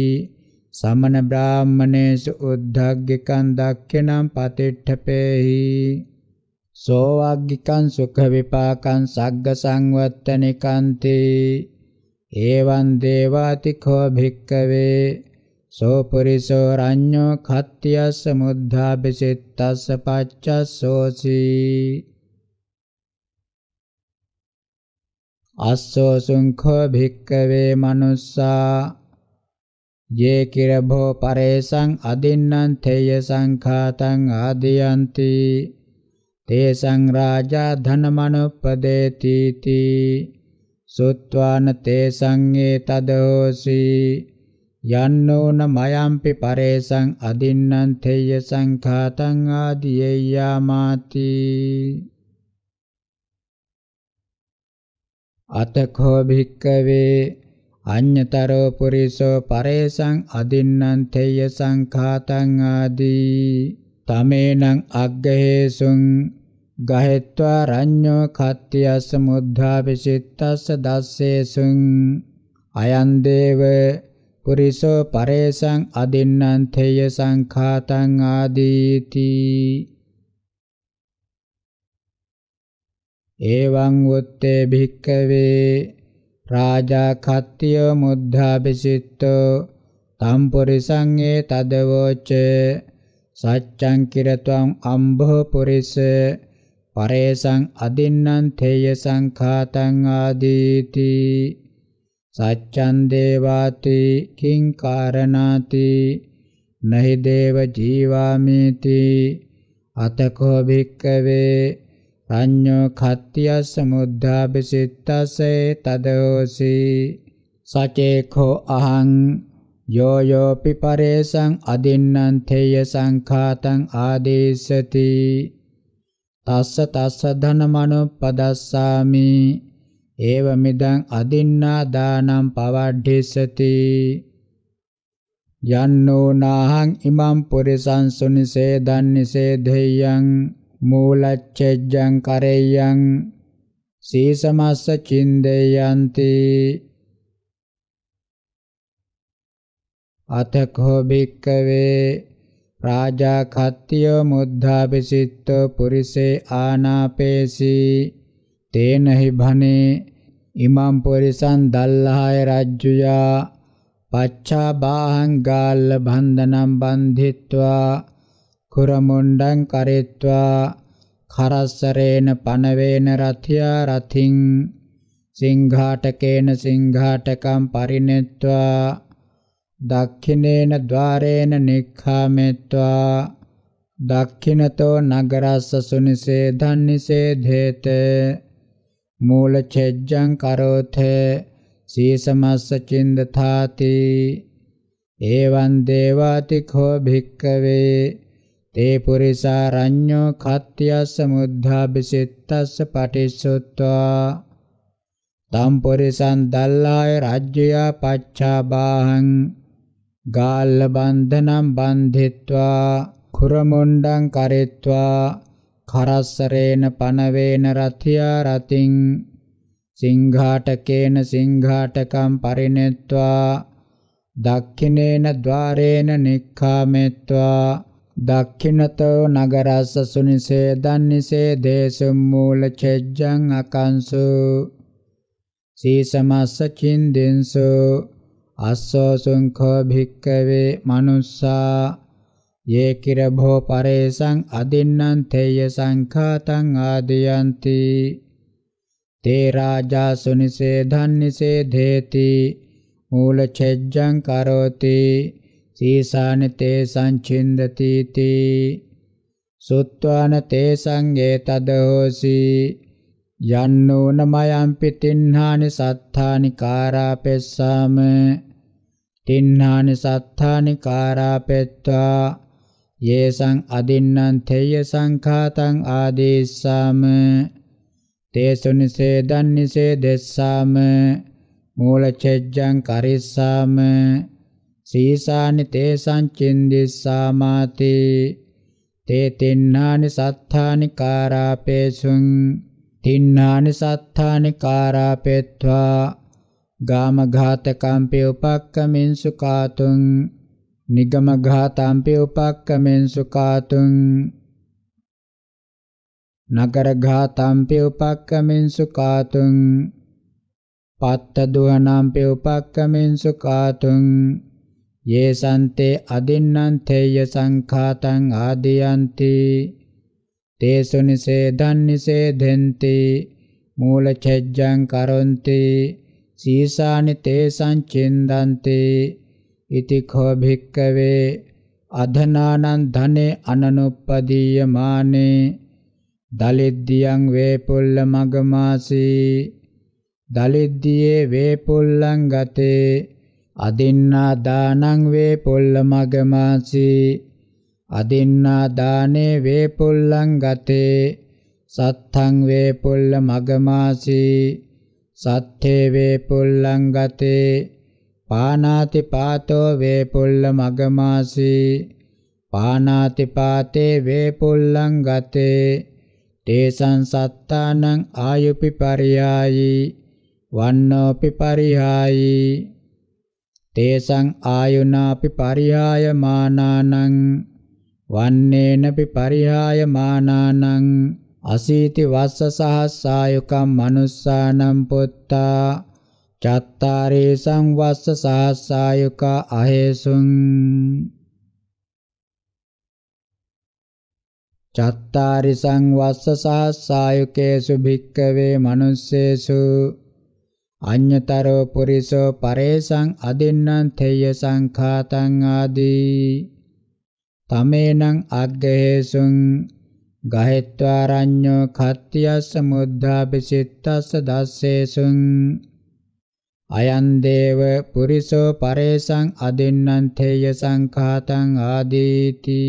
සමන බ්‍රාහමණේසු උද්ධග්ගිකං දක්ඛිනම් පතිට්ඨපේහි සෝ වග්ගිකං සුඛ විපාකං සග්ග සංවත්තනිකන්ති එවං දේවාති කෝ භික්කවේ සෝ පුරිසෝ රඤ්ඤෝ කත්ත්‍යස්ස මුද්ධාபிසිට්ඨස්ස පච්චස්සෝසී අස්සෝ සුංඛෝ භික්කවේ මනුස්සා යේ කිරභෝ පරේසං අදින්නං තේය සංඛාතං ආදියන්ති තේසං රාජා ධනමනුප්පදේති තී සුත්වාන තේසං ඒ තදෝසි යන්නෝන මයම්පි පරේසං අදින්නං තේය සංඛාතං ආදියේයාමාති අතඛෝ භික්කවේ අඤ්ඤතරෝ පුරිසෝ පරේසං අදින්නං තේය සංඛාතං ආදී තමේනං අග්ගහේසුං ගහෙත්වා රඤ්ඤෝ කත්තියස්ස මුද්ධාපිසිත්තස්ස දස්සේසුං අයං දේව පුරිසෝ පරේසං අදින්නං තේය සංඛාතං ආදීති එවං උත්තේ භික්කවේ රාජා කත්තිය මුද්ධාපිසිට්ඨෝ තම් පුරිසං ඒ තදවෝච සච්ඡං කිරත්වං අම්භෝ පුරිස පරේසං අදින්නං තේය සංඛාතං ආදීති සච්ඡන් දේවාති කිං කාරණාති නහි දේව ජීවාමේති අතකෝ භික්කවේ අඤ්ඤෝ කත්තියස්ස මුද්ධාපිසිට්ඨසේ තදෝසි සචේඛෝ අහං යෝ යෝපි පරේසං අදින්නං තේය සංඛාතං ආදේශති තස්ස තස්ස ධනමනුපදස්සාමි ඒවමිදං අදින්නා දානම් පවඩ්ඩිසති යන්නෝ නාහං ඉමං පුරිසං සුනිසේදන් නිසේධෙයං මූලච්ඡෙජ්ජං කරෙය්‍යං සීසමස්ස චින්දේයන්ති අතකෝ භික්කවේ රාජා කත්තිය මුද්ධාපිසිත්තෝ පුරිසේ ආනාපේසී තේනහි භනේ ඉමම් පුරිසං දල්ලාය රජ්ජුයා පච්චා බාහං ගාල්ල බන්ධනම් බන්ධිත්වා කුරමුණ්ඩං කරෙත්වා කරස්සරේන පනවේන රතියා රතින් සිංඝාටකේන සිංඝාටකම් පරිනෙත්වා දක්ඛිනේන ద్వාරේන නික්ඛාමෙත්වා දක්ඛිනතෝ නගරස්ස සුනිසේ ධන්නිසේ ධේත මූල චෙජ්ජං කරෝතේ සීසමස්ස චින්දථාති එවං දේවාති කෝ භික්කවේ තේ පුරිසා රඤ්ඤෝ කත්ත්‍යස්ස මුද්ධාබිසෙත්තස්ස පටිසොත්වා තම් පුරිසං දල්ලාය රාජ්‍යයා පච්ඡාබාහං ගාල්ල බන්ධනම් බන්ධිත්වා කුරමුණ්ඩං කරෙත්වා කරස්සරේන පනවේන රතියා රතින් සිංඝාටකේන සිංඝාටකම් පරිණෙත්වා දක්ඛිනේන ద్వාරේන නික්ඛාමෙත්වා දක්ඛිනතෝ නගරස්ස සුනිසේ දන්නිසේ දේසුම්මූල චෙජ්ජං අකංසු සීසමස්ස චින්දෙන්සු අස්සෝ සුංඛෝ භික්ඛවේ මනුස්සා යේ කිරභෝ පරේසං අදින්නං තේය සංඛාතං ආදියන්ති තේ රාජා සුනිසේ ධන්නිසේ දේති මූල චෙජ්ජං කරෝති සීසාන තේසං චින්දති තී සුත්වාන තේසං ගේ තදෝසි යන්නෝන මයම්පි තින්හානි සත්තානි කාරාපෙස්සාම තින්හානි සත්තානි කාරාපෙත්වා යේසං අදින්නං තේය සංඛාතං ආදේශාම තේසු නිසේදන් නිසේදෙස්සාම මූලචෙජ්ජං කරිස්සාම සීසානි තේසං චින්දිස්සාමාති තේ තින්නානි සත්තානි කාරාපේසුං තින්නානි සත්තානි කාරාපෙත්වා ගාමඝාතකම්පි උපක්කමින් සුකාතුං නිගමඝාතම්පි උපක්කමින් සුකාතුං නගරඝාතම්පි උපක්කමින් සුකාතුං පත්ත දුහනම්පි උපක්කමින් සුකාතුං යේසන්තේ අදින්නම් තේය සංඛාතං ආදියන්ති තේසු නිසේදන් නිසේදෙන්ති මූලචෙජ්ජං කරොන්ති සීසානි තේසං චින්දන්ති ඉති කෝ භික්කවේ අධනානං ධනේ අනනුප්පදීයමානේ දලිද්දියං වේපුල්ල මගමාසී දලිද්දියේ වේපුල්ලං ගතේ අදින්නා දානං වේ පොල්ල මගමාසී අදින්නා දානේ වේ පොල්ලං ගතේ සත්තං වේ පොල්ල මගමාසී සත්තේ වේ පොල්ලං ගතේ පානාති පාතෝ වේ පොල්ල මගමාසී පානාති පාතේ වේ පොල්ලං ගතේ තේසං සත්තානං ආයුපි පරියායි වන්නෝපි පරිහායි තේසං ආයුනාපි පරිහාය මානානං වන්නේනපි පරිහාය මානානං අසීති වස්ස සහස්සායුකම් මනුස්සානම් පුත්තා චත්තාරේ සංවස්ස සහස්සායුක අහේසුං චත්තාරි සංවස්ස සහස්සායුකේසු භික්කවේ මනුස්සේසු අඤ්‍යතරෝ පුරිසෝ පරේසං අදින්නම් තේය සංඛාතං ආදී තමේනං අග්ගේසුං ගහෙත්වාරඤ්ඤෝ කත්තියස්ස මුද්ධාපිසිත්තස්ස දස්සේසුං අයං දේව පුරිසෝ පරේසං අදින්නං තේය සංඛාතං ආදීති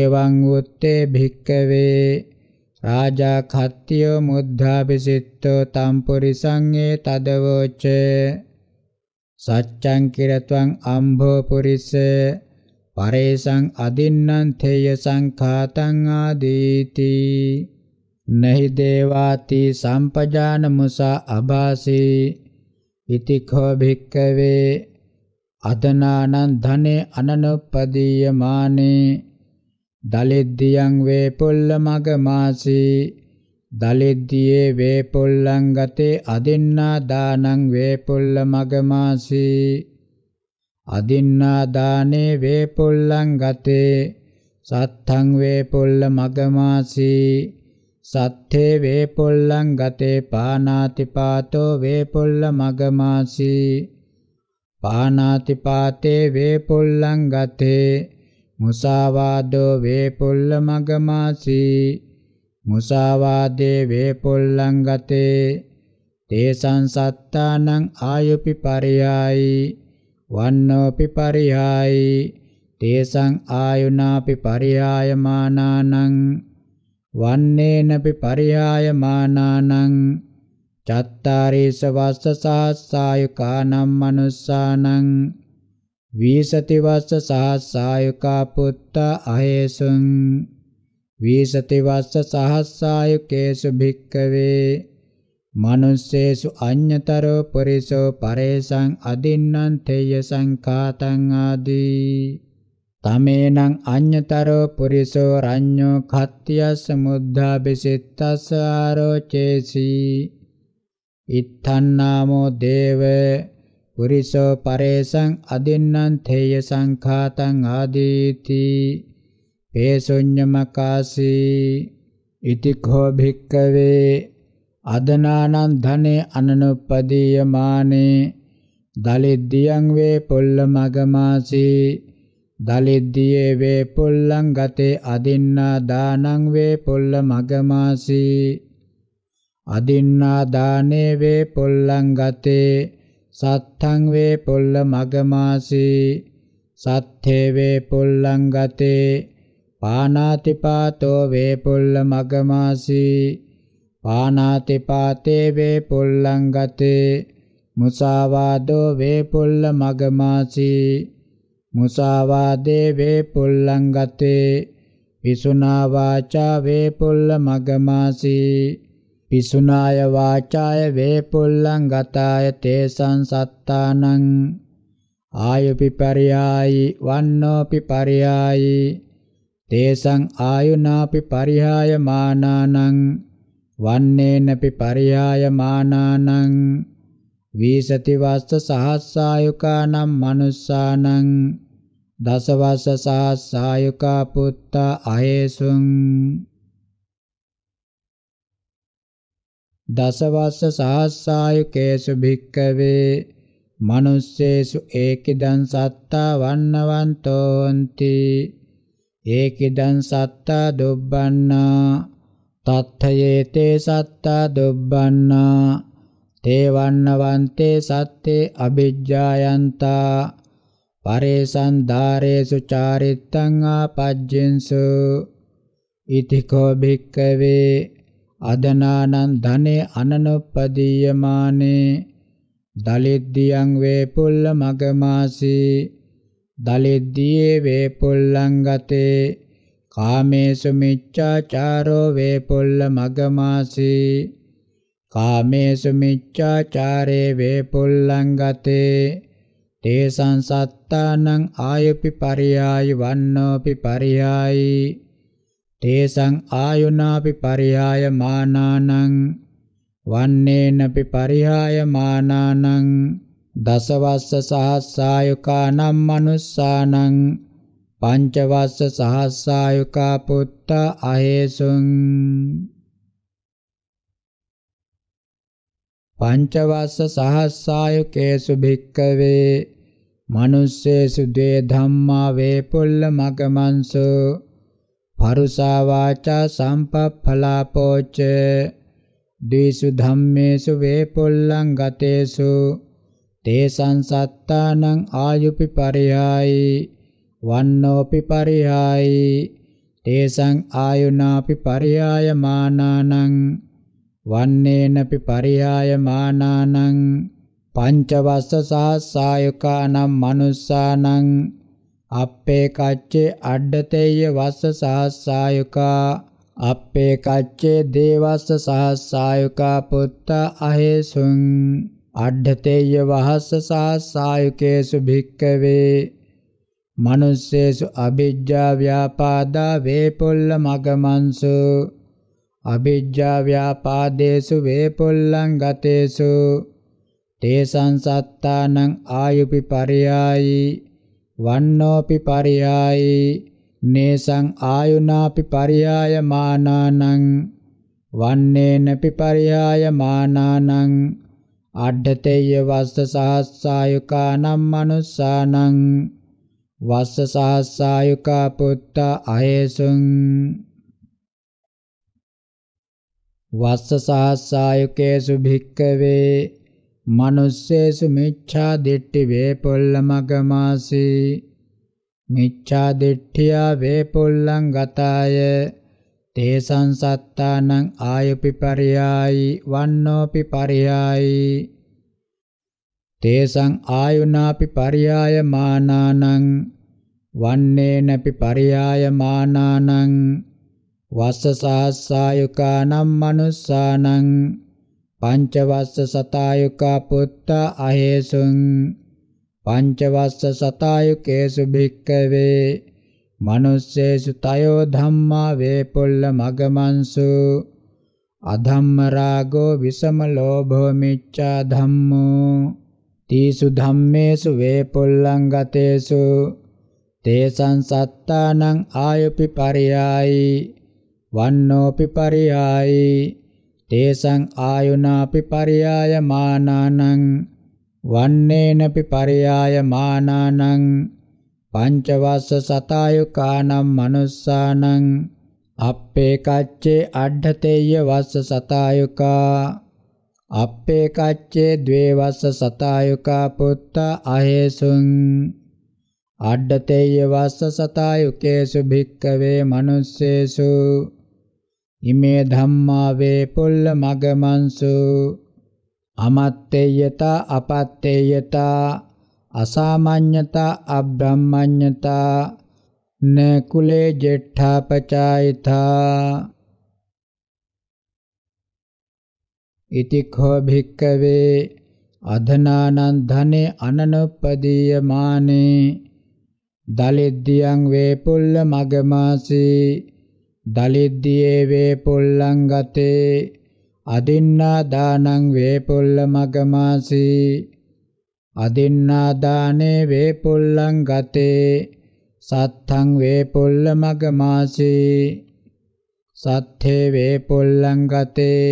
එවං උත්තේ භික්කවේ රාජා කත්තිය මුද්ධාපිසිට්ඨෝ තම් පුරිසංගේ තදවෝචේ සච්ඡං කිරත්වං අම්භෝ පුරිස පරේසං අදින්නං තේය සංඛාතං ආදීති නහි දේවාති සම්පජාන මුසා අභාසී ඉති කෝ භික්කවේ අදනානං ධනේ අනනුපදීයමානේ දලෙද්දියං වේපොල්ල මග මාසී දලෙද්දියේ වේපොල්ලං ගතේ අදින්නා දානං වේපොල්ල මග මාසී අදින්නා දානේ වේපොල්ලං ගතේ සත්තං වේපොල්ල මග මාසී සත්තේ වේපොල්ලං ගතේ පානාති පාතෝ වේපොල්ල මග මාසී පානාති පාතේ වේපොල්ලං ගතේ මුසාවාදෝ වේපොල්ල මගමාසී මුසාවාදේ වේපොල්ලං ගතේ තේසං සත්තානං ආයුපි පරියායි වන්නෝපි පරියායි තේසං ආයුනාපි පරියායමානානං වන්නේනපි පරියායමානානං චත්තාරීස වස්සසාස්සායුකානම් මනුස්සානං වීසතිවස්ස සහ සායකා පුත්තා අහේසුං වීසතිවස්ස සහ සායකේසු භික්කවේ මනුස්සේසු අඤ්ඤතරෝ පරිසෝ පරේසං අදින්නම් තේය සංඛාතං ආදී තමේනං අඤ්ඤතරෝ පුරිසෝ රඤ්ඤෝ කත්තියස්ස මුද්ධා බෙසිත්තස්ස ආරෝචේසි ඉත්තන්නාමෝ දේව පුරිසෝ පරේසං අදින්නම් තේය සංඛාතං ආදීති පේසුඤ්ඤමකාසී ඉති කෝ භික්කවේ අදනානං ධනේ අනනුපදීයමානේ දලිද්දියං වේ පොල්ල මගමාසී දලිද්දියේ වේ පොල්ලං ගතේ අදින්නා දානං වේ පොල්ල මගමාසී අදින්නා දානේ වේ පොල්ලං ගතේ සත්තං වේ පොල්ල මගමාසී සත්තේ වේ පොල්ලං ගතේ පානාතිපාතෝ වේ පොල්ල මගමාසී පානාතිපාතේ වේ පොල්ලං ගතේ මුසාවාදෝ වේ පොල්ල මගමාසී මුසාවාදේ වේ පොල්ලං ගතේ විසුනා වාචා වේ පොල්ල මගමාසී පිසුනාය වාචාය වේපුල්ලං ගතාය තේසං සත්තානං ආයුපි පරියායි වන්නෝපි පරියායි තේසං ආයුනාපි පරිහාය මානානං වන්නේනපි පරිහාය මානානං වීසති වස්ස සහස්සායුකානම් මනුස්සානං දසවස්ස සහස්සායුකා පුත්තා අහේසුං දසවස්ස සහස්සාය කේසු භික්කවේ මනුස්සේසු ඒකිදං සත්තා වන්නවන්තෝන්ති ඒකිදං සත්තා දුබ්බන්නා තත්ථයේතේ සත්තා දුබ්බන්නා තේ වන්නවන්තේ සත්තේ අභිජ්ජායන්තා පරේසං ධාරේසු චාරිත්තං ආපජ්ජින්සු ඉතිකෝ භික්කවේ අදනානං ධනේ අනනුපදීයමානේ දලිද්දියං වේපුල්ල මගමාසී දලිද්දියේ වේපුල්ලං ගතේ කාමේසු මිච්ඡාචාරෝ වේපුල්ල මගමාසී කාමේසු මිච්ඡාචාරේ වේපුල්ලං ගතේ තේසං සත්තානං ආයපි පරියාය වන්නෝපි පරියායි තේසං ආයුනාපි පරියාය මානානං වන්නේනපි පරියාය මානානං දසවස්ස සහස්සායුකා නම් මනුස්සානං පංචවස්ස සහස්සායුකා පුත්තා අහේසුං පංචවස්ස සහස්සායුකේසු භික්කවේ මනුස්සේසු ද්වේ ධම්මා වේපුල්ල මගමන්සෝ පරුසා වාචා සම්පප්ඵලාපෝච දීසු ධම්මේසු වේපොල්ලං ගතේසු තේසං සත්තානං ආයුපි පරියායි වන්නෝපි පරියායි තේසං ආයුනාපි පරියාය මානානං වන්නේනපි පරියාය මානානං පංචවස්ස සහස්සායුකානම් මනුස්සානං අපේ කච්චේ අඩ්ඩතේය වස්ස සහස්සායකා අපේ කච්චේ දේවස්ස සහස්සායකා පුත්තා අහේසුං අඩ්ඩතේය වහස්ස සහස්සායකේසු භික්කවේ මනුස්සේසු අභිජ්ජා ව්‍යාපාදා වේපොල්ල මගමන්සු අභිජ්ජා ව්‍යාපාදේසු වේපොල්ලං ගතේසු තේසං සත්තානං ආයුපි පරයයි වන්නෝපි පරියායි නේසං ආයුනාපි පරියාය මානානං වන්නේනපි පරියාය මානානං අඩ්ඩතේය වස්ස සහස්සායුකානම් මනුස්සානං වස්ස සහස්සායුකා පුත්තා අහේසුං වස්ස සහස්සායුකේසු භික්කවේ manussේසු මිච්ඡා දිට්ඨි වේපොල්ල මගමාසී මිච්ඡා දිට්ඨියා වේපොල්ලං ගතාය තේසං සත්තානං ආයපි පරියායි වන්නෝපි පරියායි තේසං ආයුනාපි පරියාය මානානං වන්නේනපි පරියාය මානානං වස්ස සහස්සායුකානම් මනුස්සානං පංචවස්ස සතායුකා පුත්තා අහේසුං පංචවස්ස සතායුකේසු භික්කවේ මනුස්සේසු තයෝ ධම්මා වේපොල්ල මගමන්සු අධම්ම රාගෝ විසම ලෝභෝ මිච්ඡා ධම්මෝ තීසු ධම්මේසු වේපොල්ලං ගතේසු තේසං සත්තානං ආයුපි පරියායි වන්නෝපි පරියායි තේසං ආයුනාපි පරියාය මානානං වන්නේනපි පරියාය මානානං පංචවස්ස සතායුකානම් manussානං අප්පේ කච්චේ අඩ්ඩතේය වස්ස සතායුකා අප්පේ කච්චේ द्वे වස්ස සතායුකා පුත්ත අහේසුං අඩ්ඩතේය වස්ස සතායුකේසු භික්කවේ manussේසු ඉමේ ධම්මා වේ පුල්ල මගමන්සු අමත්තේයත අපත්තේයත අසාමාඤ්ඤත අබ්‍රහ්මඤ්ඤත නකුලේ ජෙට්ඨාපචායිතා ඉති කෝ භික්කවේ අධනානං ධනේ අනනුපදීයමානේ දලෙද්දියං වේ පුල්ල මගමාසී දලිද්දියේ වේ පුල්ලං ගතේ අදින්නා දානං වේ පුල්ල මගමාසී අදින්නා දානේ වේ පුල්ලං ගතේ සත්තං වේ පුල්ල මගමාසී සත්තේ වේ පුල්ලං ගතේ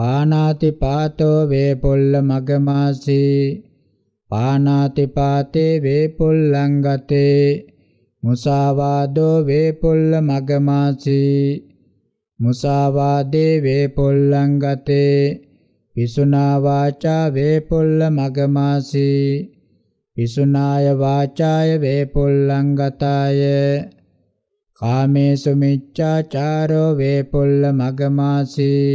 පානාති පාතෝ වේ පුල්ල මගමාසී පානාති පාතේ වේ පුල්ලං ගතේ මුසාවාදෝ වේපොල්ල මගමාසී මුසාවාදේ වේපොල්ලං ගතේ පිසුනා වාචා වේපොල්ල මගමාසී පිසුනාය වාචාය වේපොල්ලං ගතාය කාමේසු මිච්ඡාචාරෝ වේපොල්ල මගමාසී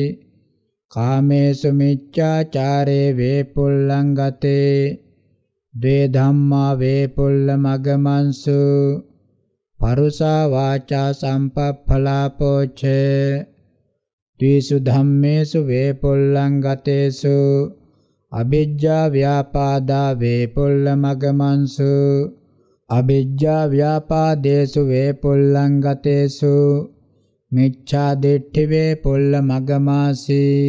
කාමේසු මිච්ඡාචාරේ වේපොල්ලං ගතේ ද්වේ ධම්මා වේපොල්ල මගමන්සු පරුසා වාචා සම්පප්ඵලාපෝච්ඡේ ත්‍රිසු ධම්මේසු වේපොල්ලං ගතේසු අබිජ්ජා ව්‍යාපාදා වේපොල්ල මගමන්සු අබිජ්ජා ව්‍යාපාදේසු වේපොල්ලං ගතේසු මිච්ඡා දිට්ඨි වේපොල්ල මගමාසී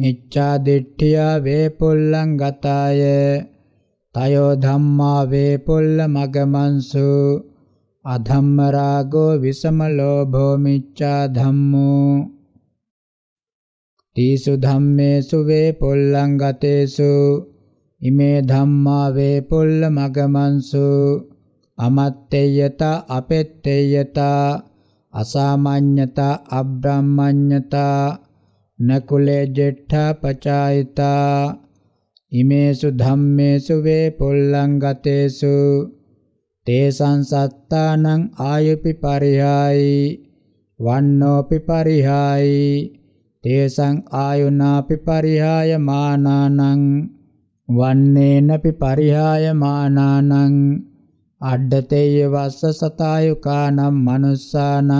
මිච්ඡා දිට්ඨියා වේපොල්ලං ගතාය තයෝ ධම්මා වේපොල්ල මගමන්සු අධම්ම රාගෝ විසම ලෝභෝ මිච්ඡා ධම්මෝ තීසු ධම්මේසු වේ පොල්ලං ගතේසු ඉමේ ධම්මා වේ පොල්ල මගමන්සු අමත්තේයත අපෙත්තේයත අසාමාඤ්ඤත අබ්‍රාහ්මඤ්ඤත නකුලේ ජෙට්ඨා පචායිතා ඉමේසු ධම්මේසු වේ පොල්ලං ගතේසු තේසං සත්තානං ආයුපි පරිහායි වන්නෝපි පරිහායි තේසං ආයුනාපි පරිහාය මානානං වන්නේනපි පරිහාය මානානං අඩ්ඩතේය වස්ස සතායුකානම් මනුස්සානං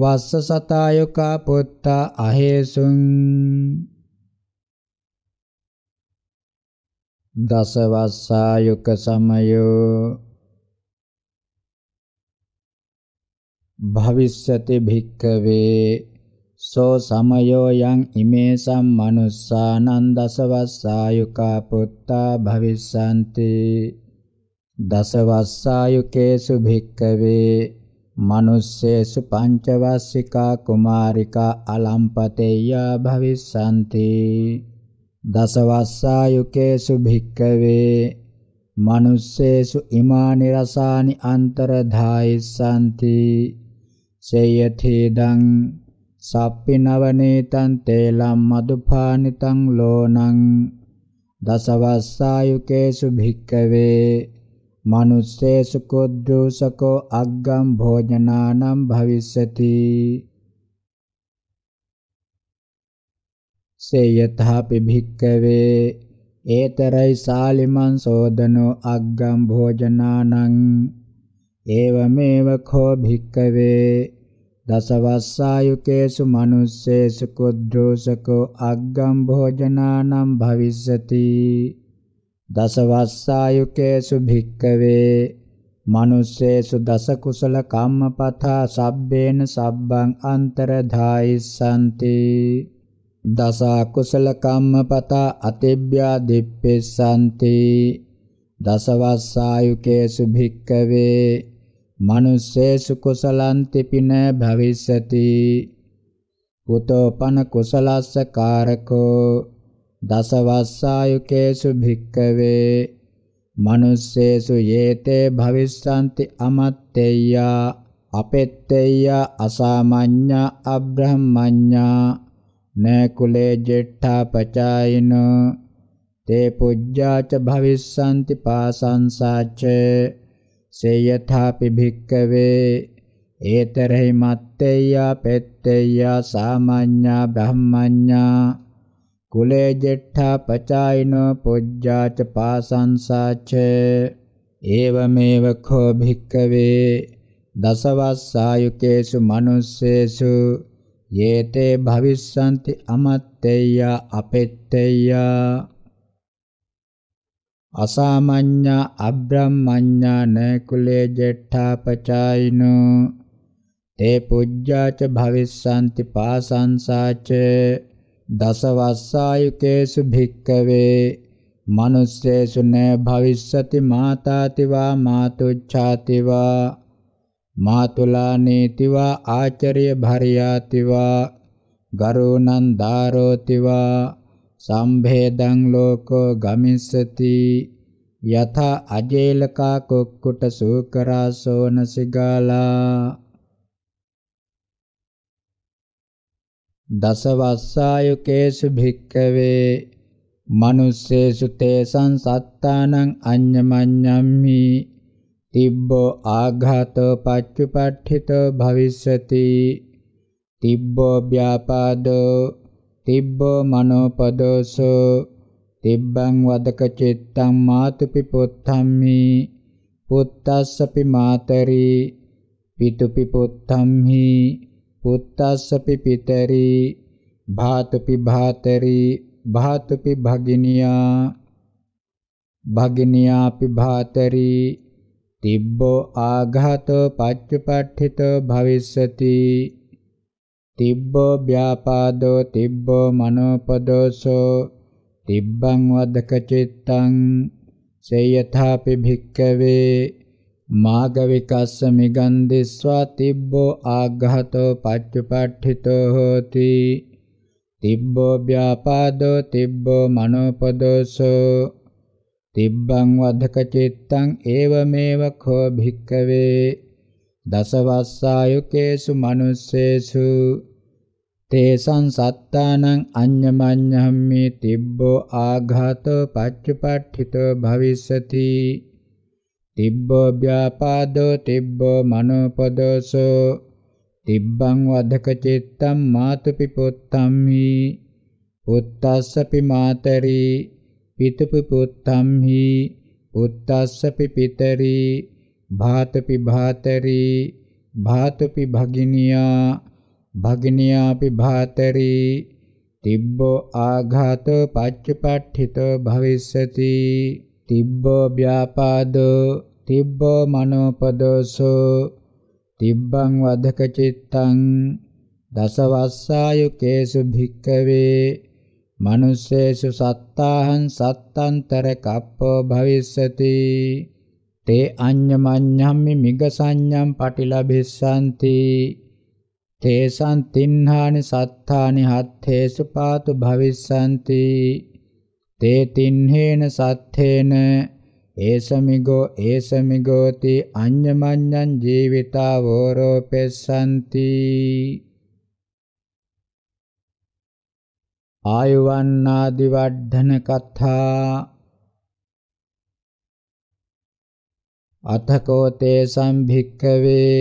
වස්ස සතායුකා පුත්තා අහේසුං දසවස්සායුක සමයෝ භවිස්සති භික්ඛවේ සෝ සමයෝ යං ඉමේ සම්මනුස්සානං දසවස්සායුකා පුත්තා භවිස්සanti දසවස්සායුකේසු භික්ඛවේ මනුස්සේසු පංචවස්සිකා කුමාරිකා අලම්පතේයා භවිස්සanti දසවස්සායුකේසු භික්ඛවේ මනුස්සේසු ඉමා නිරසානි අන්තරධායිස්සanti සේයතිදං සප්පිනවනීතං තේලම් මදුපානිතං ලෝණං දසවස්සායුකේසු භික්කවේ මනුස්සේසු කුද්දුසකෝ අග්ගම් භෝජනානම් භවිස්සති සේයථාපි භික්කවේ ඒතරයි සාලිමන් සෝදනෝ අග්ගම් භෝජනානං ඒවමේව කෝ භික්කවේ දසවස්සායුකේසු මනුස්සේසු කුද්දෝසකෝ අග්ගම් භෝජනානම් භවිස්සති දසවස්සායුකේසු භික්කවේ මනුස්සේසු දස කුසල කම්මපතා සබ්බේන සබ්බං අන්තරධායිස්සanti දස කුසල කම්මපතා අතිබ්බ්‍යා දිප්පෙස්සanti දසවස්සායුකේසු භික්කවේ මනුස්සේසු කුසලන්ති පින භවිස්සති උතෝ පන කුසලස්ස කාරකෝ දසවස්සායුකේසු භික්කවේ මනුස්සේසු යේතේ භවිස්සanti අමත්තේයා අපෙත්තේයා අසාමඤ්ඤා අබ්‍රහ්මඤ්ඤා නකුලේ ජෙට්ඨා පචායිනෝ තේ පුජ්ජාච භවිස්සanti පාසංසාචේ සේයථාපි භික්කවේ ඒතරහි මත්තේයා පෙත්තේයා සාමාඤ්ඤා බ්‍රහ්මඤ්ඤා කුලේ ජෙට්ඨා පචායිනෝ පුජ්ජාච පාසංසාච ඒවමේව කෝ භික්කවේ දසවස්සායුකේසු මනුස්සේසු යේතේ භවිස්සanti අමත්තේයා අපෙත්තේයා අසාමඤ්ඤා අබ්‍රහ්මඤ්ඤා නකුලේ ජෙට්ඨාපචායිනෝ තේ පුජ්ජාච භවිස්සanti පාසංසාච දසවස්සායුකේසු භික්කවේ මනුස්සේසු න භවිස්සති මාතාති වා මාතුච්ඡාති වා මාතුලා නීති වා ආචර්ය භරියාති වා ගරුණං දාරෝති වා සම්භේදං ලෝකෝ ගමිස්සති යථා අජේලකා කුක්කුට සූකරාසෝන සිගාලා දසවස්සායු කේසු භික්කවේ මනුස්සේසු තේසං සත්තානං අඤ්ඤමඤ්ඤම්මි තිබ්බෝ ආඝාතෝ පච්චුපට්ඨිතෝ භවිස්සති තිබ්බෝ ව්‍යාපාදෝ තිබ්බ මනෝපදෝස තිබ්බං වදක චිත්තං මාතුපි පුත්තම්මි පුත්තස්සපි මාතරි පිතුපි පුත්තම්හි පුත්තස්සපි පිතරි භාතුපි භාතරි භාතුපි භගිනියා භගිනියාපි භාතරි තිබ්බෝ ආඝාතෝ පච්චපට්ඨිතෝ භවිස්සති තිබ්බෝ ව්‍යාපාදෝ තිබ්බෝ මනෝපදෝසෝ තිබ්බං වදක චිත්තං සේයථාපි භික්කවේ මාග විකස්ස මිගන්දිස්වා තිබ්බෝ ආඝාතෝ පච්චපට්ඨිතෝ හෝති තිබ්බෝ ව්‍යාපාදෝ තිබ්බෝ මනෝපදෝසෝ තිබ්බං වදක චිත්තං ඒවමේව කෝ භික්කවේ දසවස්සායුකේසු මනුස්සේසු තේසං සත්තානං අඤ්ඤමඤ්ඤම්මි තිබ්බෝ ආඝාතෝ පච්චපට්ඨිතෝ භවිස්සති තිබ්බෝ ව්‍යාපාදෝ තිබ්බෝ මනෝපදෝසෝ තිබ්බං වදක චිත්තං මාතුපි පුත්තම්හි පුත්තස්සපි මාතරි පිතපි පුත්තම්හි පුත්තස්සපි පිතරි භාතපි භාතරි භාතපි භගිනියා භගිනියාපි භාතරි තිබ්බෝ ආඝාත පච්චපට්ඨිතෝ භවිස්සති තිබ්බෝ ව්‍යාපාදෝ තිබ්බෝ මනෝපදෝසෝ තිබ්බං වදක චිත්තං දසවස්සායුකේසු භික්කවේ මනුස්සේසු සත්තාහං සත්තන්තර කප්පෝ භවිස්සති තේ අඤ්ඤමඤ්ඤම්මි මිගසඤ්ඤම් පටිලබිස්සanti තේසං තින්හානි සත්තානි හත්තේසු පාතු භවිස්සanti තේ තින්හේන සත්ථේන ඒසමිගෝ ඒසමිගෝති අඤ්ඤමඤ්ඤං ජීවිතා වෝරෝපෙස්සanti ආයුවන්නාදි වර්ධන කතා අතකෝ තේ සම්භික්කවේ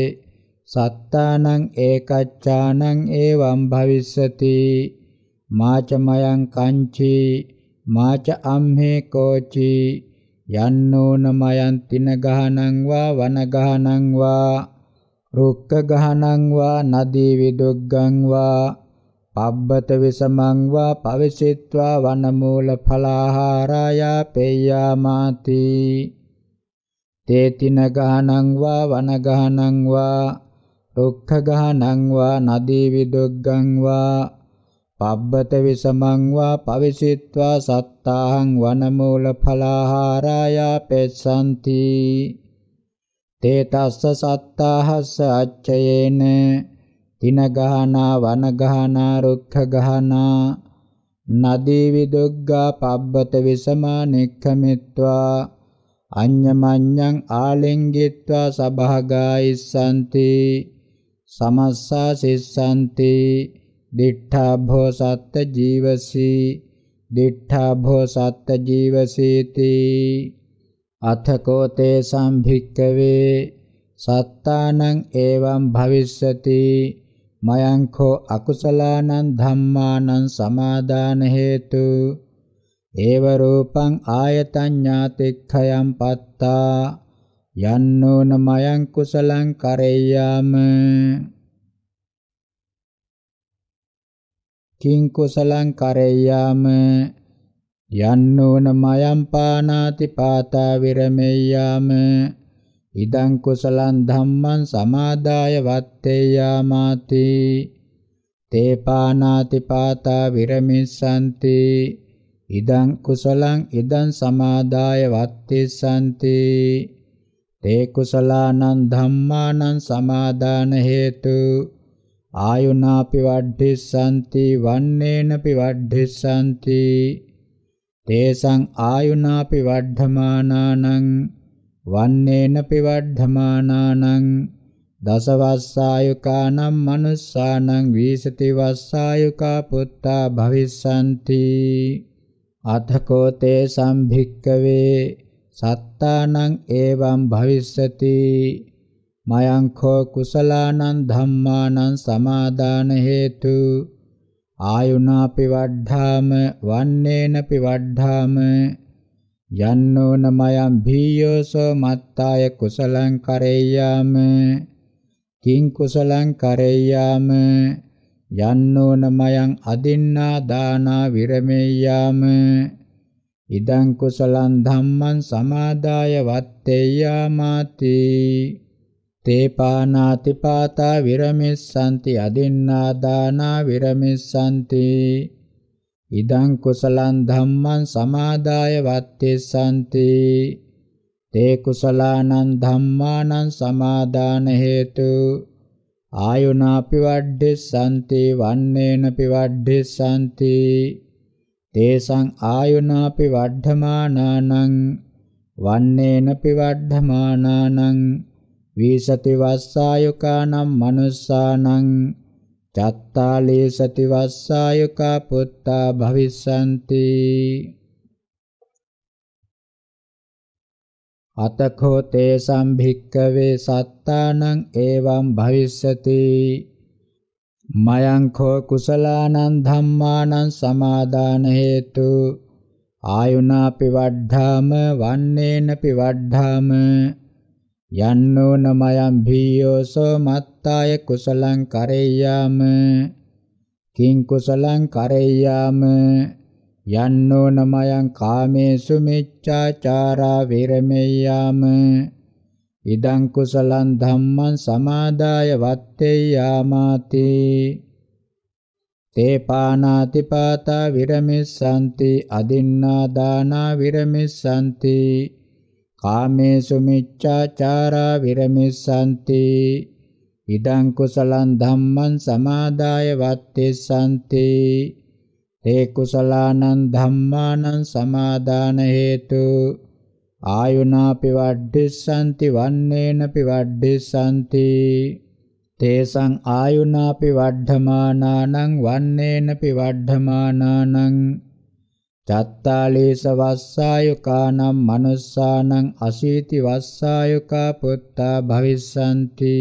සත්තානං ඒකච්ඡානං එවං භවිස්සති මාචමයං කංචි මාච අම්හේ කෝචි යන්නෝන මයන් තින ගහනං වා වන ගහනං වා රුක්ක ගහනං වා නදී විදුග්ගං වා පබ්බත විසමං වා පවිසිත්වා වනමූල ඵලාහාරායා පේයාමාති තේතින ගහනං වා වන ගහනං වා උක්ඛගහනං වා නදී විදුග්ගං වා පබ්බත විසමං වා පවිසිත්වා සත්තාහං වනමූල ඵලාහාරායා පෙස්සන්ති තේ තස්ස සත්තාහස්ස අච්චයේන තින ගහනා වන ගහනා රුක්ඛ ගහනා නදී විදුග්ගා පබ්බත විසමා නෙක්ඛමිත්වා අඤ්ඤමඤ්ඤං ආලෙංගිත්වා සබහගායිස්සන්ති සමස්සා සිස්සන්ති දිඨා භෝ සත්ත ජීවසී දිඨා භෝ සත්ත ජීවසීති අතකෝ තේ සම්භික්කවේ සත්තානං එවං භවිස්සති මයං කෝ අකුසලානං ධම්මානං සමාදාන හේතු ඒව රූපං ආයතඤ්ඤාතික්ඛයන් පත්තා යන්නෝ නමයන් කුසලං කරෙය්‍යාම කිං කුසලං කරෙය්‍යාම යන්නෝ නමයන් පානාති පාතා විරමෙය්‍යාම ඉදං කුසලං ධම්මං සමාදාය වත්තේයාමාති තේ පානාති පාතා විරමිස්සanti ඉදං කුසලං ඉදං සමාදාය වත්තිස්සanti තේ කුසලානං ධම්මානං සමාදාන හේතු ආයුනාපි වඩ්ඩිස්සanti වන්නේනපි වඩ්ඩිස්සanti තේසං ආයුනාපි වඩ්ධමානානං වන්නේනපි වඩ්ධමානානං දසවස්සායුකානම් මනුස්සානං වීසති වස්සායුකා පුත්තා භවිස්සanti අතකෝ තේ සම්භික්කවේ සත්තානං එවං භවිස්සති මයංඛෝ කුසලානං ධම්මානං සමාදාන හේතු ආයුනාපි වඩ්ඩාම වන්නේනපි වඩ්ඩාම යන්නෝන මයං භීයෝසෝ මත්තාය කුසලං කරෙය්‍යාම කිං කුසලං කරෙය්‍යාම යන්නෝන මයං අදින්නා දානා විරමෙය්‍යාම ඉදං කුසලං ධම්මං සමාදාය වත්තේයාමාති තේපානාති පාතා විරමිස්සanti අදින්නා දානා විරමිස්සanti ඉදං කුසලං ධම්මං සමාදාය වත්තේසanti තේ කුසලානං ධම්මානං සමාදාන හේතු ආයුනාපි වඩ්ඩෙස්සanti වන්නේනපි වඩ්ඩෙස්සanti තේසං ආයුනාපි වඩ්ධමානානං වන්නේන පිවඩ්ඩමානානං වීසති වස්සායුකානම් මනුස්සානං චත්තාලේසති වස්සායුකා පුත්තා භවිස්සanti අතඛෝ තේසම් භික්කවේ සත්තානං එවං භවිස්සති මයංකෝ කුසලානං ධම්මානං සමාදාන හේතු ආයුනා පිවඩ්ඩාම වන්නේන පිවඩ්ඩාම යන්නෝ නමයන් භීයෝසෝ මත්තාය කුසලං කරෙය්‍යාම කිං කුසලං කරෙය්‍යාම යන්නෝ නමයන් කාමේසු මිච්ඡාචාරා විරමෙය්‍යාම ඉදං කුසලං ධම්මං සමාදාය වත්තේ යාමාති තේ පානාති පාතා විරමිස්සanti අදින්නා දානා විරමිස්සanti කාමේසු මිච්ඡාචාරා විරමිස්සanti ඉදං කුසලං ධම්මං සමාදාය වත්තේසanti තේ කුසලානං ධම්මානං සමාදාන හේතු ආයුනාපි වඩ්ඩිස්සanti වන්නේනපි වඩ්ඩිස්සanti තේසං ආයුනාපි වඩ්ධමානානං වන්නේනපි වඩ්ධමානානං චත්තාලේස වස්සායුකානම් මනුස්සානං අසීති වස්සායුකා පුත්තා භවිස්සanti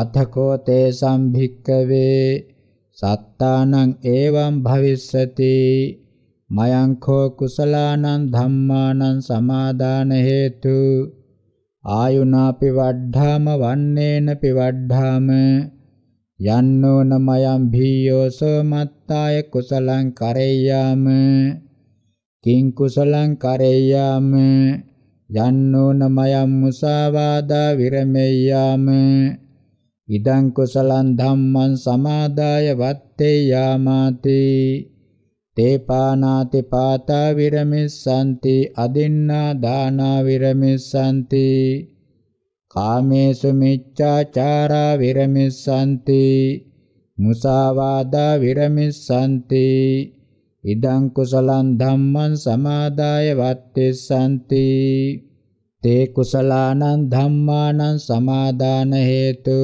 අතකෝ තේසං භික්කවේ සත්තානං එවං භවිස්සති මයංඛෝ කුසලානං ධම්මානං සමාදාන හේතු ආයුනාපි වඩ්ඩාම වන්නේන පිවඩ්ඩාම යන්නෝ නමයන් භීයෝ සමත්තාය කුසලං කරෙය්‍යාම කිං කුසලං කරෙය්‍යාම යන්නෝ නමයන් මුසාවාදා විරමෙය්‍යාම ඉදං කුසලං ධම්මං සමාදාය වත්තේ යාමාති තේ පානාති පාතා විරමිස්සanti අදින්නා දානා විරමිස්සanti කාමේසු මිච්ඡාචාරා විරමිස්සanti මුසාවාදා විරමිස්සanti ඉදං කුසලං ධම්මං සමාදාය වත්තිස්සanti තේ කුසලානං ධම්මානං සමාදාන හේතු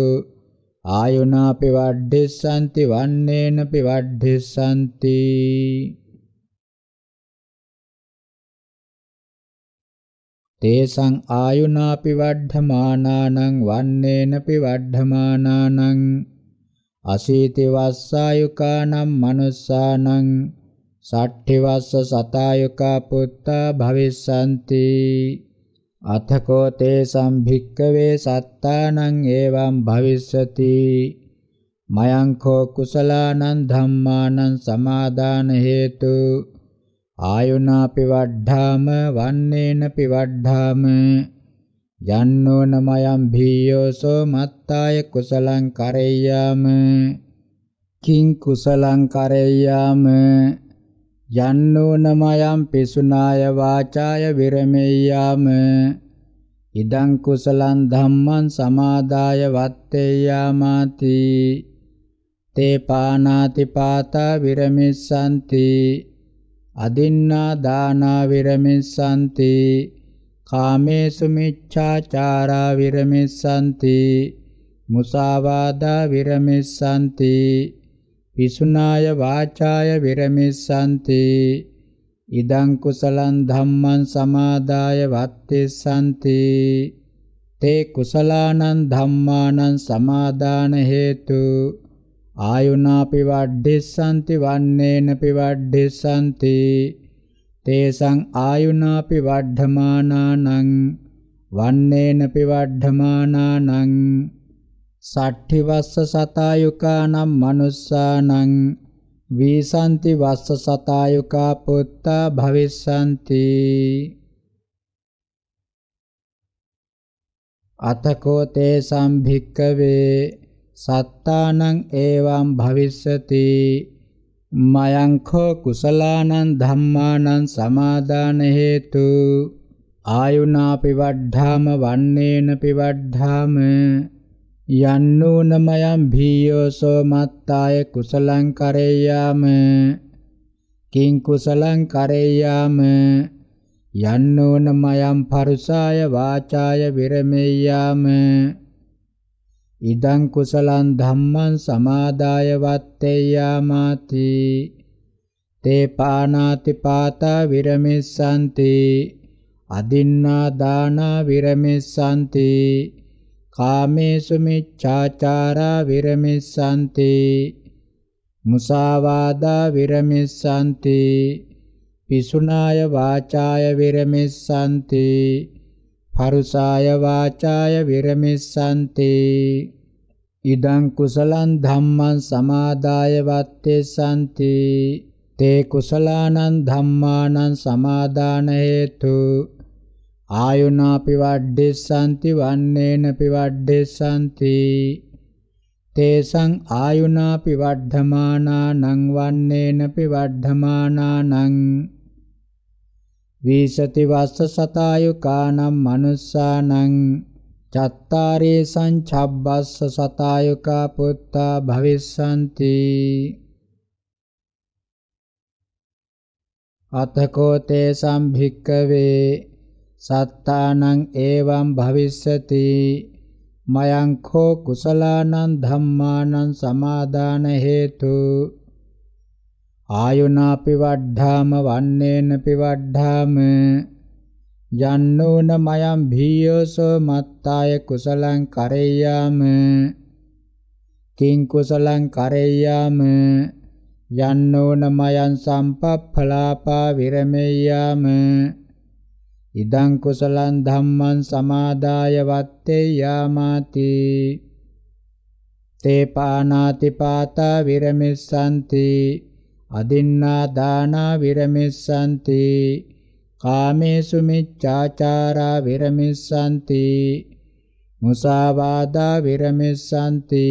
ආයුනාපි වඩ්ඩිස්සanti වන්නේනපි වඩ්ඩිස්සanti තේසං ආයුනාපි වඩ්ධමානානං වන්නේනපි වඩ්ධමානානං අසීති වස්සායුකානම් මනුස්සානං සට්ඨි වස්ස සතායුකා පුත්තා භවිස්සanti අතකෝ තේසම් භික්කවේ සත්තානං එවං භවිස්සති මයං කෝ කුසලානං ධම්මානං සමාදාන හේතු ආයුනා පිවඩ්ඩාම වන්නේන පිවඩ්ඩාම යන්නෝ නමයන් භීයෝසෝ මත්තාය කුසලං කරෙය්‍යාම කිං කුසලං කරෙය්‍යාම යන්නෝනමයම් පිසුනාය වාචාය විරමෙය්‍යාම ඉදං කුසලං ධම්මං සමාදාය වත්තේයාමාති තේ පානාති පාතා විරමිස්සanti අදින්නා දානා විරමිස්සanti කාමේසු මිච්ඡාචාරා විරමිස්සanti මුසාවාදා විරමිස්සanti පිසුනාය වාචාය විරමිස්සanti ඉදං කුසලං ධම්මං සමාදාය වත්තිස්සanti තේ කුසලානං ධම්මානං සමාදාන හේතු ආයුනාපි වඩ්ඩිස්සanti වන්නේනපි වඩ්ඩිස්සanti තේසං ආයුනාපි වඩ්ධමානානං වන්නේනපි වඩ්ධමානානං සට්ඨි වස්ස සතායුකානම් මනුස්සානං වීසන්ති වස්ස සතායුකා පුත්තා භවිස්සන්ති අතකෝ තේසම් භික්කවේ සත්තානං ඒවම් භවිස්සති මයංඛෝ කුසලානං ධම්මානං සමාදාන හේතු ආයුනා පිවඩ්ඩාම වන්නේන පිවඩ්ඩාම යන්නෝනමයම් භීයෝසෝ මත්තාය කුසලං කරේයාම කිං කුසලං කරේයාම යන්නෝනමයම් පරුසාය වාචාය විරමෙය්‍යාම ඉදං කුසලං ධම්මං සමාදාය වත්තේයාමාති තේ පානාති පාතා විරමිස්සanti අදින්නා දානා විරමිස්සanti කාමේසු මිච්ඡාචාරා විරමිස්සanti මුසාවාදා විරමිස්සanti පිසුනාය වාචාය විරමිස්සanti පරුසාය වාචාය විරමිස්සanti ඉදං කුසලං ධම්මං සමාදාය වත්තේසanti තේ කුසලානං ධම්මානං සමාදාන හේතු ආයුනාපි වඩ්ඩෙස්සanti වන්නේනපි වඩ්ඩෙස්සanti තේසං ආයුනාපි වඩ්ධමානානං වන්නේනපි වඩ්ධමානානං වීසති වස්ස සතායුකානම් මනුස්සානං චත්තාරේ සංචබ්බස්ස සතායුකා පුත්තා භවිස්සanti අතකෝ තේ සම්භික්කවේ සත්තානං එවං භවිස්සති මයංඛෝ කුසලානං ධම්මානං සමාදාන හේතු ආයුනාපි වඩ්ඩාම වන්නේන පිවඩ්ඩාම යන්නෝන මයං භීයසෝ මත්තාය කුසලං කරෙය්‍යාම කිං කුසලං කරෙය්‍යාම යන්නෝන මයං සම්පප්ඵලාපා විරමෙය්‍යාම ඉදං කුසලං ධම්මං සමාදාය වත්තේ යාමාති තේ පානාති පාතා විරමිස්සanti අදින්නා දානා විරමිස්සanti කාමේසු මිච්ඡාචාරා විරමිස්සanti මුසාවාදා විරමිස්සanti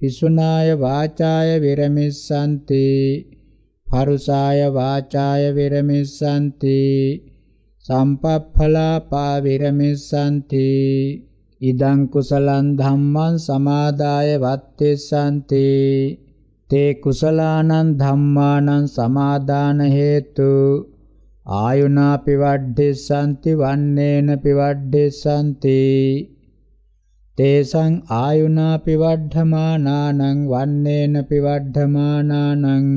පිසුනාය වාචාය විරමිස්සanti පරුසාය වාචාය විරමිස්සanti සම්පප්ඵලාපා විරමිස්සanti ඉදං කුසලං ධම්මං සමාදාය වත්තේසanti තේ කුසලානං ධම්මානං සමාදාන හේතු ආයුනා පිවඩ්ඩේසanti වන්නේන පිවඩ්ඩේසanti තේසං ආයුනා පිවඩ්ඩමානානං වන්නේන පිවඩ්ඩමානානං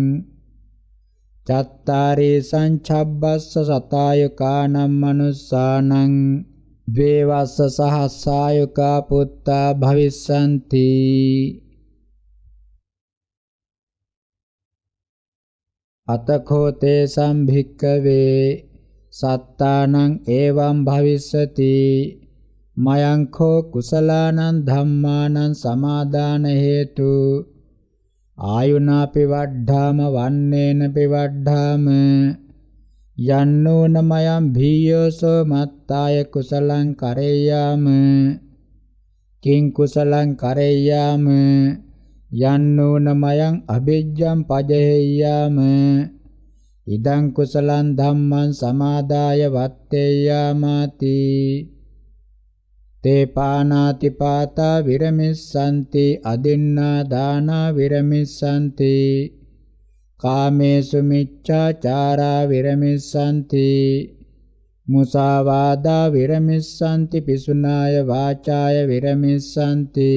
චත්තාරේ සංචබ්බස්ස සතායකානම් මනුස්සානං ද්වේවස්ස සහස්සායකා පුත්තා භවිස්සanti අතඛෝ තේ සම්භික්කවේ සත්තානං එවං භවිස්සති මයං කෝ කුසලානං ධම්මානං සමාදාන හේතු ආයුනාපි වඩ්ඩාම වන්නේන පිවඩ්ඩාම යන්නෝන මයම් භීයසෝ මත්තාය කුසලං කරේයාම කිං කුසලං කරේයාම යන්නෝන මයං අබිජ්ජං පජේයාම ඉදං කුසලං ධම්මං සමාදාය වත්තේයාමාති තේ පානාති පාතා විරමිස්සanti අදින්නා දාන විරමිස්සanti කාමේසු මිච්ඡාචාරා විරමිස්සanti මුසාවාදා විරමිස්සanti පිසුනාය වාචාය විරමිස්සanti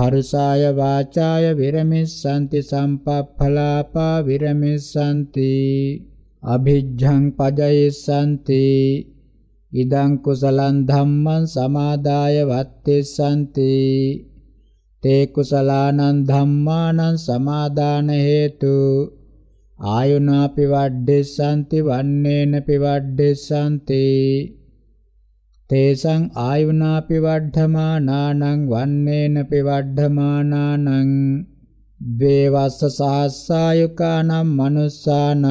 පරුසාය වාචාය විරමිස්සanti සම්පප්ඵලාපා විරමිස්සanti අභිජ්ජං පජයිස්සanti ඉදං කුසලං ධම්මං සමාදාය වත්තේසanti තේ කුසලානං ධම්මානං සමාදාන හේතු ආයුනාපි වඩ්ඩේසanti වන්නේනපි වඩ්ඩේසanti තේසං ආයුනාපි වඩ්ධමානානං වන්නේනපි වඩ්ධමානානං දේවස්ස සහස්සායුකානම් මනුස්සානං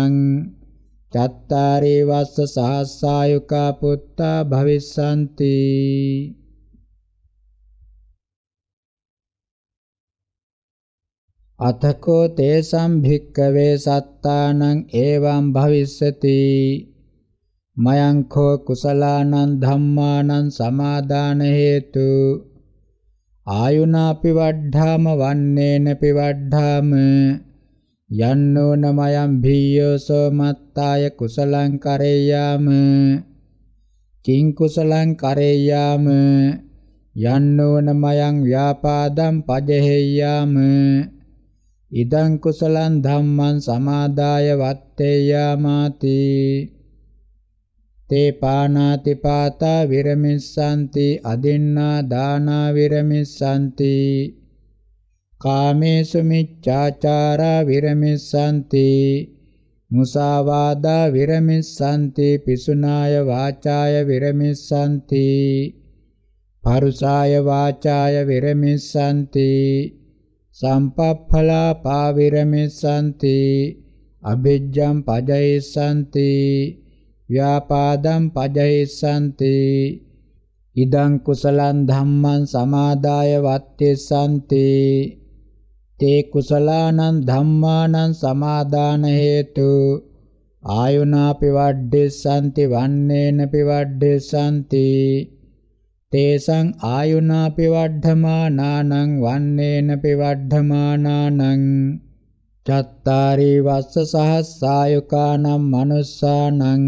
චත්තාරේ වස්ස සහස්සායුකා පුත්තා භවිස්සanti අතකෝ තේසම් භික්කවේ සත්තානං එවං භවිස්සති මයං කෝ කුසලානං ධම්මානං සමාදාන හේතු ආයුනාපි වඩ්ඩාම වන්නේන පිවඩ්ඩාම යන්නෝන මයං භීයසෝ මත් අත්තාය කුසලං කරේයාම කිං කුසලං කරේයාම යන්නෝන මයං ව්‍යාපාදං පජහෙය්‍යාම ඉදං කුසලං ධම්මං සමාදාය වත්තේයාමාති තේ පානාති පාතා විරමිස්සanti අදින්නා දානා විරමිස්සanti කාමේසු මිච්ඡාචාරා විරමිස්සanti මුසාවාදා විරමිස්සන්ති පිසුනාය වාචාය විරමිස්සන්ති පරුසාය වාචාය විරමිස්සන්ති සම්පප්ඵලාපා විරමිස්සන්ති අබිජ්ජම් පජයිස්සන්ති ව්‍යාපාදම් පජයිස්සන්ති ඉදං කුසලං ධම්මං සමාදාය වත්තේසන්ති තේ කුසලානං ධම්මානං සමාදාන හේතු ආයුනා පිවඩ්ඩෙසanti වන්නේන පිවඩ්ඩෙසanti තේසං ආයුනා පිවඩ්ධමානානං වන්නේන පිවඩ්ධමානානං චත්තාරී වස්ස සහස්සායුකානම් මනුස්සානං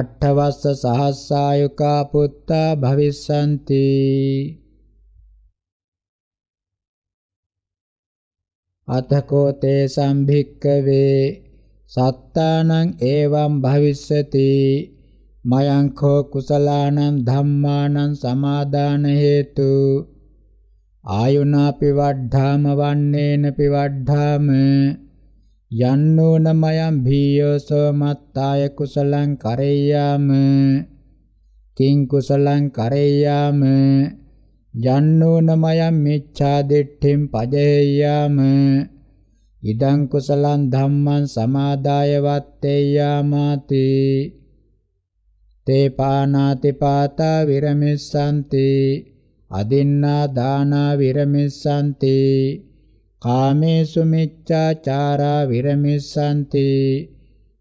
අට්ඨවස්ස සහස්සායුකා පුත්තා භවිස්සanti අතකෝ තේ සම්භික්කවේ සත්තානං එවං භවිස්සති මයං කෝ කුසලානං ධම්මානං සමාදාන හේතු ආයුනා පිවඩ්ඩාම වන්නේන පිවඩ්ඩාම යන්නෝන මයං භීයසෝ මත්තාය කුසලං කරෙය්‍යාම කිං කුසලං කරෙය්‍යාම යන්නෝනමයම් මිච්ඡා දිට්ඨින් පජේයාම ඉදං කුසලං ධම්මං සමාදාය වත්තේයාමාති තේ පානාති පාතා විරමිස්සanti අදින්නා දානා විරමිස්සanti කාමේසු මිච්ඡාචාරා විරමිස්සanti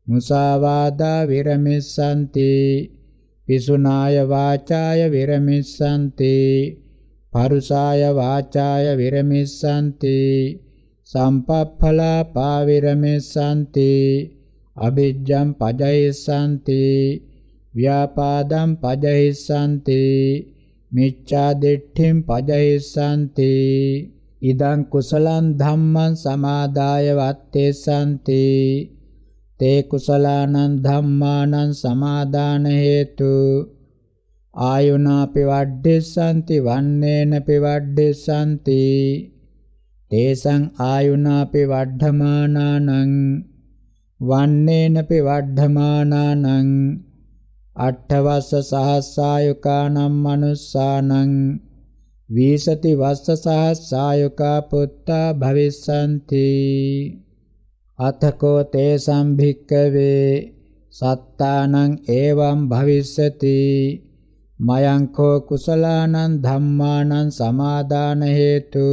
මුසාවාදා විරමිස්සanti පිසුනාය වාචාය විරමිස්සanti පරුසාය වාචාය විරමිස්සන්ති සම්පප්ඵලාපා විරමිස්සන්ති අබිජ්ජම් පජයිස්සන්ති ව්‍යාපාදම් පජයිස්සන්ති මිච්ඡා දිට්ඨිම් පජයිස්සන්ති ඉදං කුසලං ධම්මං සමාදාය වත්තේසන්ති තේ කුසලානං ධම්මානං සමාදාන හේතු ආයුනාපි වඩ්ඩෙස්සanti වන්නේන පිවඩ්ඩෙස්සanti තේසං ආයුනාපි වඩ්ධමානානං වන්නේන පිවඩ්ධමානානං අට්ඨවස්ස සහස්සායුකානම් මනුස්සානං වීසති වස්ස සහස්සායුකා පුත්තා භවිස්සanti අතකෝ තේ සම්භික්කවේ සත්තානං එවං භවිස්සති මයංකෝ කුසලානං ධම්මානං සමාදාන හේතු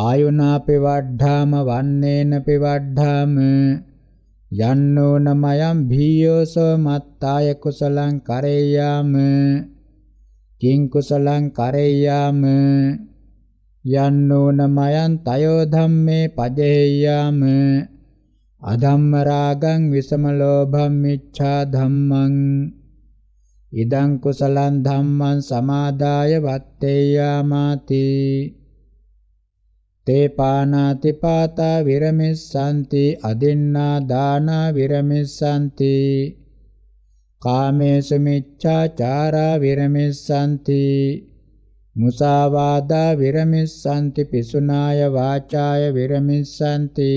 ආයුනා පිවඩ්ඩාම වන්නේන පිවඩ්ඩාම යන්නෝ නමයන් භීයෝසෝ මත්තාය කුසලං කරේයාම කිං කුසලං කරේයාම යන්නෝ නමයන් තයෝ ධම්මේ පජේයාම අධම්ම රාගං විසම ලෝභං මිච්ඡා ධම්මං ඉදං කුසලං ධම්මං සමාදාය වත්තේයාමාති තේ පානාති පාතා විරමිස්සanti අදින්නා දානා විරමිස්සanti කාමේසු මිච්ඡාචාරා විරමිස්සanti මුසාවාදා විරමිස්සanti පිසුනාය වාචාය විරමිස්සanti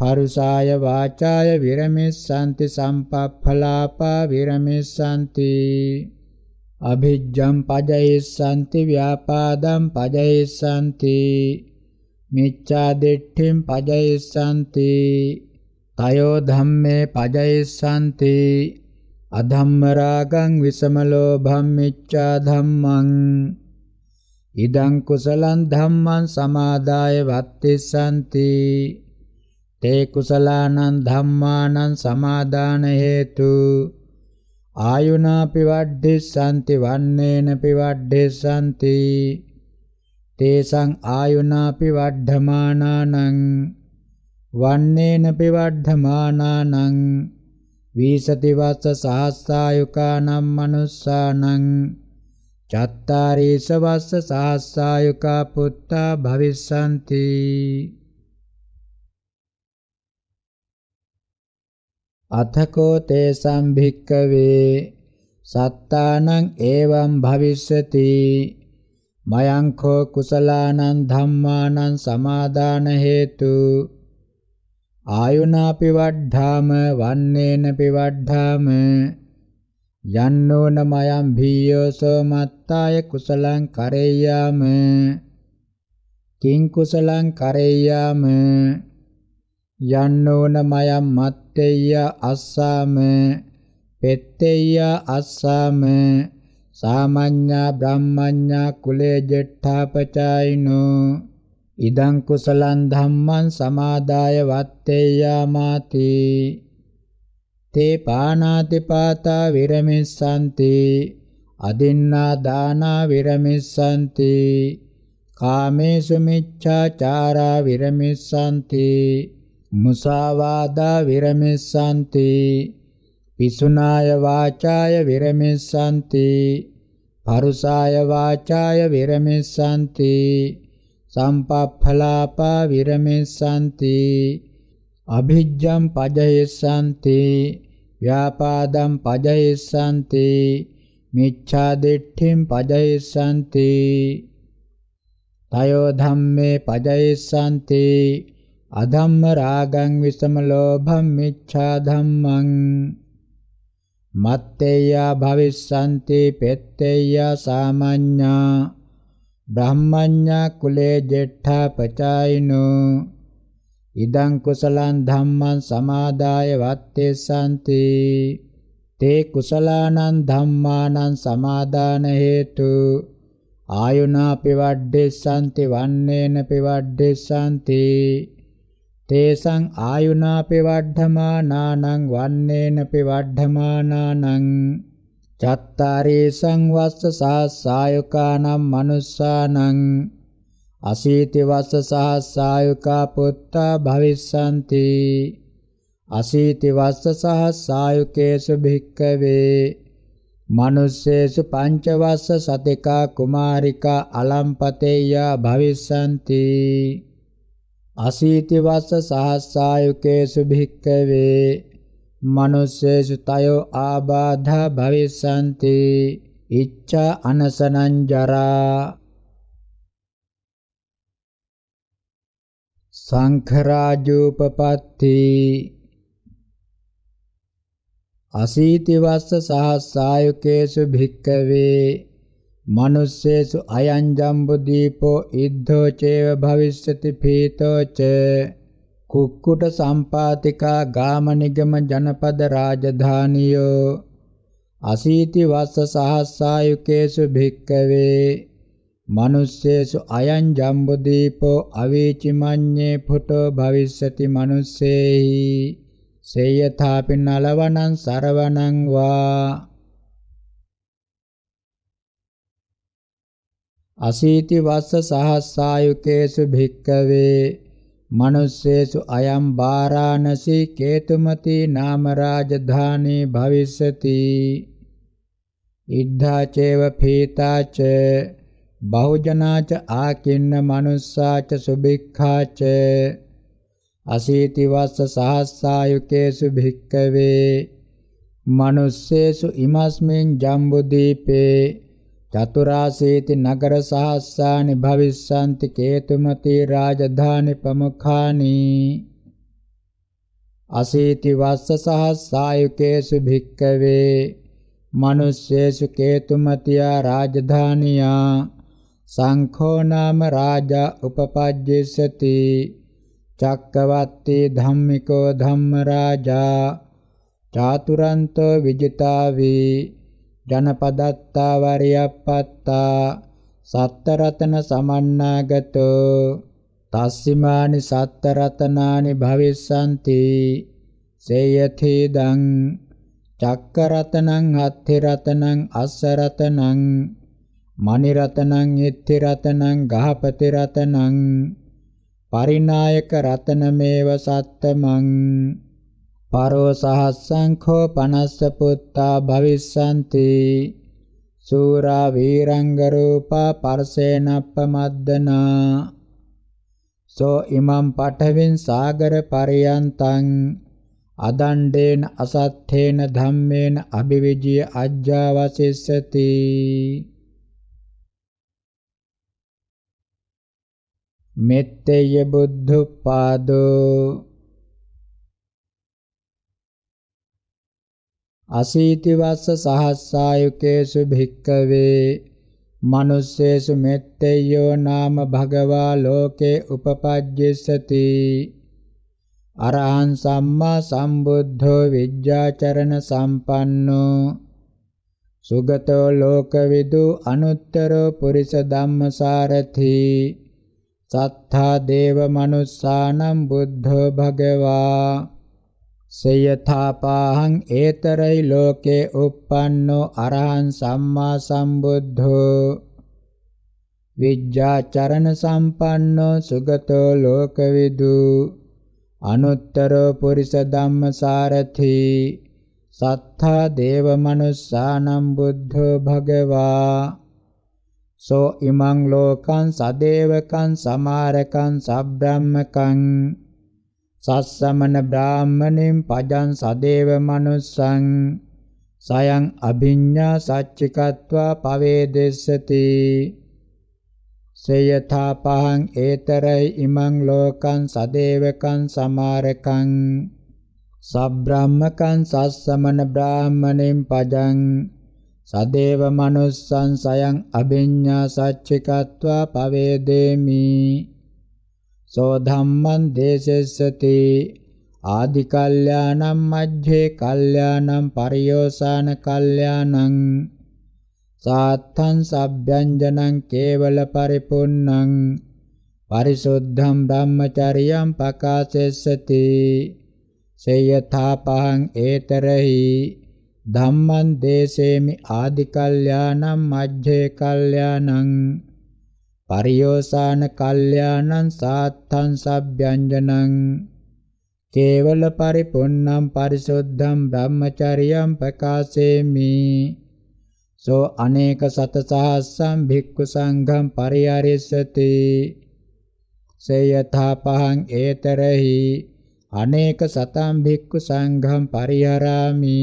පරුසාය වාචාය විරමිස්සanti සම්පප්ඵලාපා විරමිස්සanti අභිජ්ජම් පජයිස්සanti ව්‍යාපාදම් පජයිස්සanti මිච්ඡා දිට්ඨිම් පජයිස්සanti තයෝ ධම්මේ පජයිස්සanti අධම්ම රාගං විසම ලෝභං මිච්ඡා ධම්මං ඉදං කුසලං ධම්මං සමාදාය වත්තිස්සanti තේ කුසලානං ධම්මානං සමාදාන හේතු ආයුනා පිවඩ්ඩිස්සanti වන්නේන පිවඩ්ඩිස්සanti තේසං ආයුනා පිවඩ්ධමානානං වන්නේන පිවඩ්ධමානානං වීසති වස්ස සහස්සායුකානම් මනුස්සානං චත්තාරීස වස්ස සහස්සායුකා පුත්තා භවිස්සanti අතකෝ තේසම් භික්කවේ සත්තානං එවං භවිස්සති මයං කෝ කුසලානං ධම්මානං සමාදාන හේතු ආයුනා පිවඩ්ඩාම වන්නේන පිවඩ්ඩාම යන්නෝන මයං භීයෝසෝ මත්තාය කුසලං කරේයාම කිං කුසලං කරේයාම යන්නෝන මයම් මත්තේය අස්සාම පෙත්තේය අස්සාම සාමඤ්ඤා බ්‍රහ්මඤ්ඤා කුලේ ජෙට්ඨාපචායිනෝ ඉදං කුසලං ධම්මං සමාදාය වත්තේයාමාති තේ පානාති පාතා විරමිස්සanti අදින්නා දානා විරමිස්සanti කාමේසු මිච්ඡාචාරා විරමිස්සanti මුසාවාදා විරමිස්සන්ති පිසුනාය වාචාය විරමිස්සන්ති පරුසාය වාචාය විරමිස්සන්ති සම්පප්ඵලාපා විරමිස්සන්ති අභිජ්ජම් පජයස්සන්ති ව්‍යාපාදම් පජයස්සන්ති මිච්ඡා දිට්ඨිම් පජයස්සන්ති තයෝ ධම්මේ පජයස්සන්ති අධම්ම රාගං විසම ලෝභං මිච්ඡා ධම්මං මත්තේයා භවිස්සන්ති පෙත්තේයා සාමඤ්ඤා බ්‍රහ්මඤ්ඤා කුලේ ජෙට්ඨා පචායිනෝ ඉදං කුසලං ධම්මං සමාදාය වත්තේ සාන්ති තේ කුසලානං ධම්මානං සමාදාන හේතු ආයුනා පිවඩ්ඩේ සාන්ති වන්නේන පිවඩ්ඩේ සාන්ති තේසං ආයුනා පෙවඩ්ඩමානානං වන්නේන පෙවඩ්ඩමානානං චත්තාරේ සංවස්ස සාසායකානම් මනුස්සානං අසීති වස්ස සාසායකා පුත්තා භවිස්සanti අසීති වස්ස සාසායකේසු භික්කවේ මනුස්සේසු පංචවස්ස සතිකා කුමාරිකා අලම්පතේය භවිස්සanti අසීතිවස්ස සහස්සායුකේසු භික්කවේ මනුස්සේසු තයෝ ආබාධා භවිස්සanti ඉච්ඡා අනසනං ජරා සංඛරාජූපපත්ති අසීතිවස්ස සහස්සායුකේසු භික්කවේ මනුස්සේසු අයං ජම්බුදීපෝ ඉද්ධෝ චේව භවිස්සති පීතෝ ච කුක්කුට සම්පාතිකා ගාමනිගම ජනපද රාජධානියෝ අසීති වස්ස සහස්සායුකේසු භික්කවේ මනුස්සේසු අයං ජම්බුදීපෝ අවීචිමඤ්ඤේ පුටෝ භවිස්සති මනුස්සේහි සේයථාපි නලවණං සරවණං වා අසීති වස්ස සහස්සායුකේසු භික්කවේ මනුස්සේසු අයම් බාරාණසී කේතුමති නාම රාජධානී භවිස්සති ඉද්ධා චේව පීතාච බහුජනාච ආකින්න මනුස්සාච සුභික්ඛාච අසීති වස්ස සහස්සායුකේසු භික්කවේ මනුස්සේසු ඉමස්මින් ජම්බුදීපේ චතුරාසීති නගර සහස්සානි භවිස්සanti කේතුමති රාජධානි ප්‍රමුඛානි අසීති වස්ස සහස්සායුකේසු භික්කවේ මනුස්සේසු කේතුමතියා රාජධානියා සංඛෝ නාම රාජා උපපජ්ජසති චක්කවත්තේ ධම්මිකෝ ධම්ම රාජා චාතුරන්තෝ විජිතාවේ ජනපදත්තා වරියප්පත්තා සත්තරතන සමන්නාගතෝ තස්සිමානි සත්තරතනානි භවිස්සanti සේයති දං චක්කරතනං අත්ථි රතනං අස්ස රතනං මණි රතනං ඉත්ථි රතනං ගහපති රතනං පරිනායක රතනමේව සත්තමං පරෝ සහස්සංඛෝ පනස්ස පුත්තා භවිස්සanti සූරා වීරංග රූපා පරසේනප්පමද්දනා සෝ ඉමම් පඨවින් සාගර පරියන්තං අදණ්ඩේන අසත්තේන ධම්මේන අභිවිජ්ජය අජ්ජාවසිස්සති මෙත්තේය බුද්ධපාදෝ අසීතිවස්ස සහස්සායුකේසු භික්කවේ මනුස්සේසු මෙත්තේයෝ නාම භගවා ලෝකේ උපපජ්ජසති අරහං සම්මා සම්බුද්ධෝ විජ්ජාචරණ සම්පන්නෝ සුගතෝ ලෝකවිදු අනුත්තරෝ පුරිස ධම්මසාරති සත්තා දේව මනුස්සානම් බුද්ධෝ භගවා සේයථාපාහං ඒතරයි ලෝකේ uppannෝ අරහං සම්මා සම්බුද්ධෝ විජ්ජාචරණ සම්පන්නෝ සුගතෝ ලෝකවිදු අනුත්තරෝ පුරිස ධම්මසාරති සත්තා දේව මනුස්සානම් බුද්ධෝ භගවා සෝ ඉමං ලෝකං සදේවකං සමාරකං සබ්‍රාහ්මකං සස්සමන බ්‍රාහ්මණෙන් පජං සදේව මනුස්සං සයං අභිඤ්ඤා සච්චිකत्वा පවේදෙස්සති සේයථා පහං ඒතරයි ඉමං ලෝකං සදේවකං සමාරකං සබ්‍රාහ්මකං සස්සමන බ්‍රාහ්මණෙන් පජං සදේව මනුස්සං සයං අභිඤ්ඤා සච්චිකत्वा පවේදේමි සෝ ධම්මං දේසෙස්සති ආදි කල්යාණං මජ්ජේ කල්යාණං පරියෝසాన කල්යාණං සාත්තං සබ්බ්‍යංජනං කේවල පරිපුන්නං පරිසුද්ධම් ධම්මචරියං පකාසෙස්සති සේයථාපහං ඒතරහි ධම්මං දේසේමි ආදි කල්යාණං මජ්ජේ කල්යාණං පරියෝසాన කල්යාණං සාත්තං සබ්බ්‍යංජනං කේවල පරිපුන්නම් පරිසුද්ධම් බ්‍රහ්මචරියම් ප්‍රකාශේමි සෝ අනේක සතසහස්සම් භික්ඛු සංඝම් පරිහරිස්සති සේයථා පහං ඒතරහි අනේක සතම් භික්ඛු සංඝම් පරිහරාමි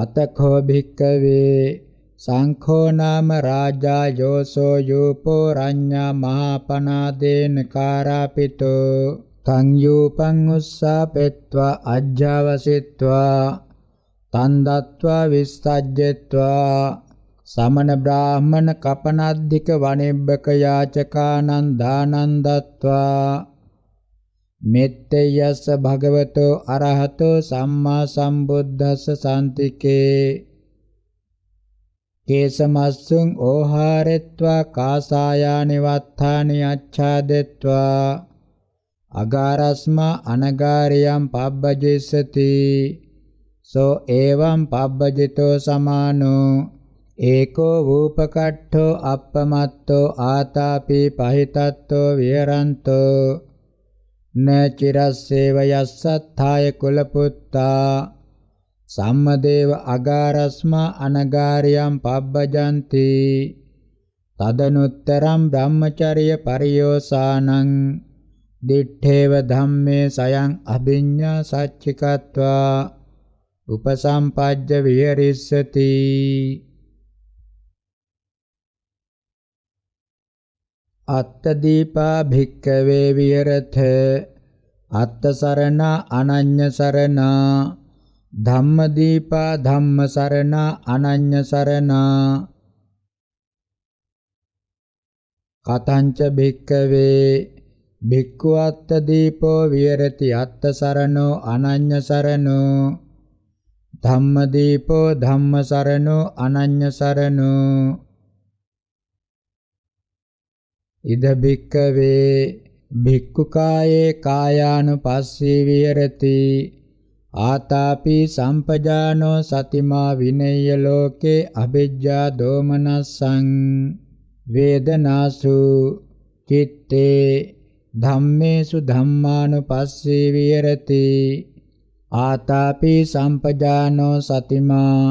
අතඛෝ භික්කවේ සංඛෝ නාම රාජා යෝසෝ යූපෝ රඤ්ඤා මහපනාදේන කාරාපිතෝ තං යූපං උස්සාපෙත්වා අජ්ජවසිත්වා තන් දත්වා විස්සජ්ජෙත්වා සමන බ්‍රාහමන කපනද්దిక වනෙබ්බක යාචකානන් දානන් දත්වා මෙත්තයස්ස භගවතෝ අරහතෝ සම්මා සම්බුද්දස්ස සාන්තිකේ කේසමස්සුං ඕහාරෙත්වා කාසායානි වත්තානි අච්ඡාදෙත්වා අගාරස්මා අනගාරියම් පබ්බජෙසති සෝ එවං පබ්බජිතෝ සමානෝ ඒකෝ වූපකට්ඨෝ අප්පමත්තෝ ආතාපි පහිතත්තෝ විහරන්තෝ න චිරස්සේව යස්සත්ථාය කුල පුත්තා සම්මදේව අගාරස්මා අනගාරියම් පබ්බජන්ති තදනුත්තරම් බ්‍රහ්මචර්ය පරියෝසානං දිඨේව ධම්මේ සයං අභිඤ්ඤා සච්චිකत्वा උපසම්පජ්ජ විහෙරිස්සති අත්තදීපා භික්කවේ විහෙරත අත්ත සරණ අනඤ්‍ය සරණ ධම්මදීපා ධම්ම සරණ අනඤ්‍ය සරණ කතංච භික්කවේ භික්ඛු අත්ත දීපෝ විහෙරති අත්ත සරණෝ අනඤ්‍ය සරණෝ ධම්මදීපෝ ධම්ම සරණෝ අනඤ්‍ය සරණෝ ඉද භික්කවේ භික්ඛු කායේ කායානුපස්සී විහෙරති ආතාපි සම්පජානෝ සතිමා විනේය ලෝකේ අභිජ්ජා දෝමනස්සං වේදනාසු චිත්තේ ධම්මේසු ධම්මානුපස්සී විහෙරති ආතාපි සම්පජානෝ සතිමා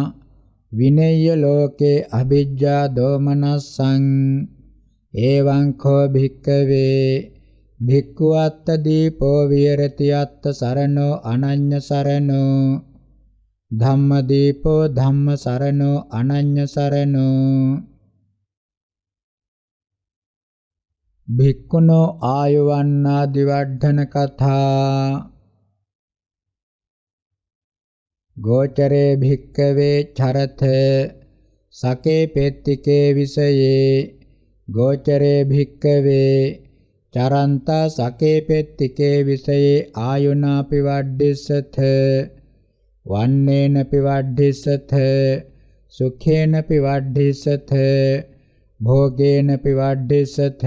විනේය ලෝකේ අභිජ්ජා දෝමනස්සං එවං කෝ භික්කවේ භික්ඛු අත්ත දීපෝ විහෙරති අත්ත සරණෝ අනඤ්‍ය සරණෝ ධම්ම දීපෝ ධම්ම සරණෝ අනඤ්‍ය සරණෝ භික්ඛුනෝ ආයවන්නා දිවර්ධන කථා ගෝචරේ භික්කවේ චරත සකේ පෙත්තිකේ විසයේ ගෝචරේ භික්කවේ චරන්තා සකේපෙත්තිකේ විසයේ ආයුනාපි වඩ්ඩිස්සත වන්නේනපි වඩ්ඩිස්සත සුඛේනපි වඩ්ඩිස්සත භෝගේනපි වඩ්ඩිස්සත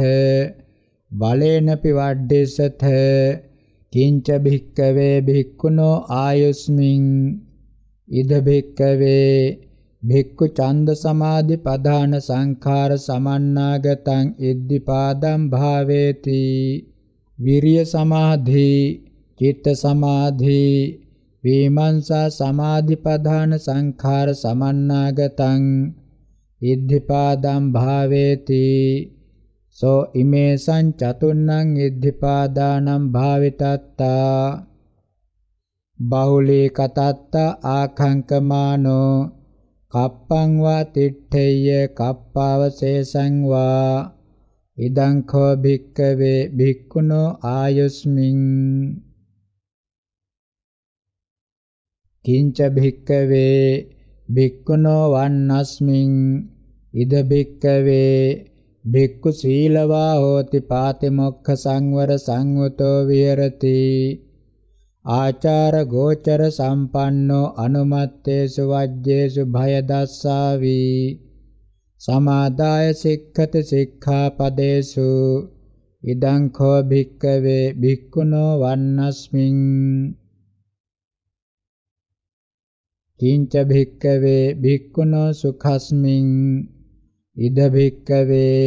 බලේනපි වඩ්ඩිස්සත කිංච භික්කවේ භික්ඛුනෝ ආයුස්මින් ඉද භික්කවේ භික්ඛු ඡන්ද සමාධි පදාන සංඛාර සමන්නාගතං ඉද්ධිපාදම් භාවේති විරිය සමාධි චිත්ත සමාධි විමංසා සමාධි පදාන සංඛාර සමන්නාගතං ඉද්ධිපාදම් භාවේති සෝ ඉමේසං චතුන්නං ඉද්ධිපාදානම් භාවිතත්තා බහුලී කතත්තා ආඛංකමානෝ කප්පං වා තිට්ඨේය කප්පාවශේෂං වා ඉදං කෝ භික්කවේ භික්ඛුනෝ ආයුස්මින් කිංච භික්කවේ භික්ඛුනෝ වන්නස්මින් ඉද භික්කවේ භික්ඛු සීලවා හෝති පාතිමොක්ඛ සංවර සංවතෝ විහෙරති ආචාර ගෝචර සම්පන්නෝ අනුමත්තේසු වජ්ජේසු භය දස්සාවි සමාදාය සික්ඛත සික්ඛාපදේසු ඉදං කෝ භික්කවේ භික්ඛුනෝ වන්නස්මින් කිංච භික්කවේ භික්ඛුනෝ සුඛස්මින් ඉද භික්කවේ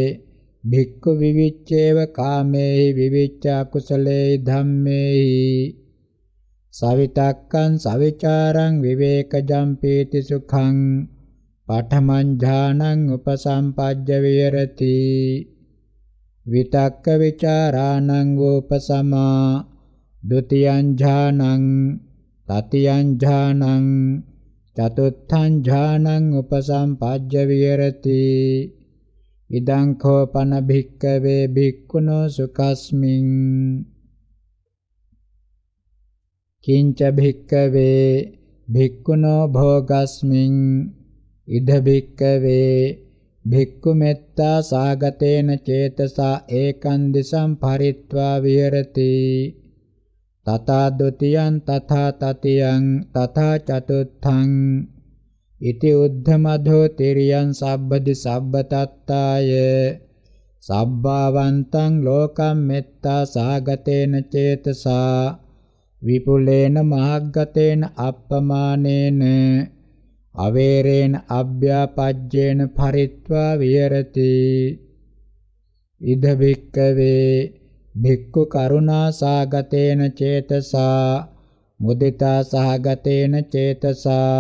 භික්ඛු විවිච්ඡේව කාමේහි විවිච්ඡ අකුසලේ ධම්මේහි සවිතක්කං සවිචාරං විවේකජම් පීති සුඛං පඨමං ඥානං උපසම්පජ්ජ විහෙරති විතක්ක විචාරාණං වූපසමා ဒ ුතියං ඥානං තතියං ඥානං චතුත්ථං ඥානං උපසම්පජ්ජ විහෙරති ඉදං කෝපන භික්කවේ භික්ඛුනෝ සුකස්මින් කිංච භික්කවේ භික්ඛුනෝ භෝගස්මින් ඉද භික්කවේ භික්ඛු මෙත්තා සාගතේන චේතසා ඒකං දිසං පරිත්වා විහෙරති තථා ဒ ුතියං තථා තතියං තථා චතුත්ථං ඉති උද්ධමධෝ තිරියං සබ්බදි සබ්බතත්තාය සබ්බාවන්තං ලෝකම් මෙත්තා සාගතේන චේතසා විපුලේන මහග්ගතේන අප්පමානේන අවේරේන අභ්‍යාපජ්ජේන පරිත්වා විහෙරති ඉද භික්කවේ භික්ඛු කරුණා සාගතේන චේතසා මුදිතා සහගතේන චේතසා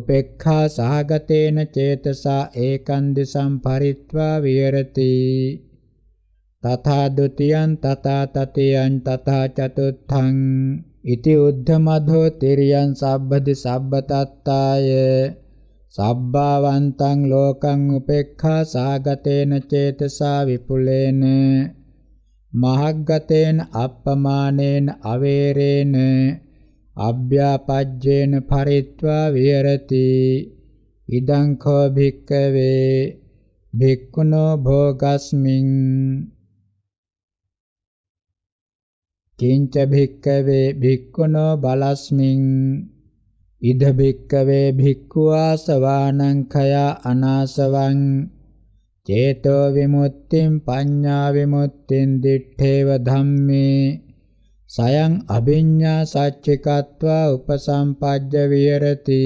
උපේක්ඛා සහගතේන චේතසා ඒකන්දි සම්පරිත්වා විහෙරති තථා ဒ ුතියං තථා තතියං තථා චතුත්ථං ඉති උද්ධමධෝ තිරියං සබ්බදි සබ්බතත්තාය සබ්බාවන්තං ලෝකං උපේක්ඛා සාගතේන චේතසා විපුලේන මහග්ගතේන අප්පමානේන අවේරේන අභ්‍යාපජ්ජේන පරිත්වා විහෙරති ඉදං කෝ භික්කවේ භික්ඛුනෝ භෝගස්මින් කිංච භික්කවේ භික්ඛුනෝ බලස්මින් ඉද භික්කවේ භික්ඛුවාසවානං khය අනාසවං චේතෝ විමුක්තිං පඤ්ඤා විමුක්තිං දිත්තේව ධම්මේ සයං අභිඤ්ඤා සච්චිකत्वा උපසම්පජ්ජ විහෙරති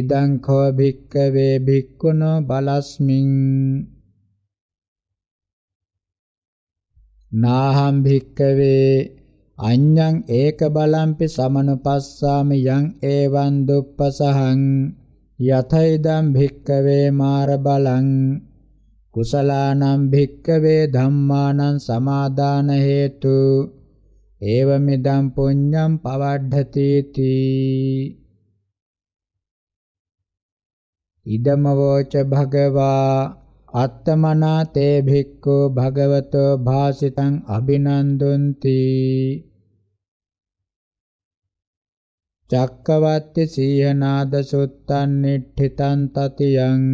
ඉදං කෝ භික්කවේ භික්ඛුනෝ බලස්මින් නාහම් භික්කවේ අඤ්ඤං ඒක බලම්පි සමනුපස්සාමි යං ඒවං දුප්පසහං යතයිදම් භික්කවේ මාර බලං කුසලානම් භික්කවේ ධම්මානම් සමාදාන හේතු ඒවමිදම් පුඤ්ඤම් පවඩ්ඩති තී ඉදමවෝච භගවා අත්තමනා තේ භික්ඛු භගවතෝ භාසිතං අබිනන්දුන්ති චක්කවත්ති සීහනාද සුත්තන් නිට්ඨිතං තතියං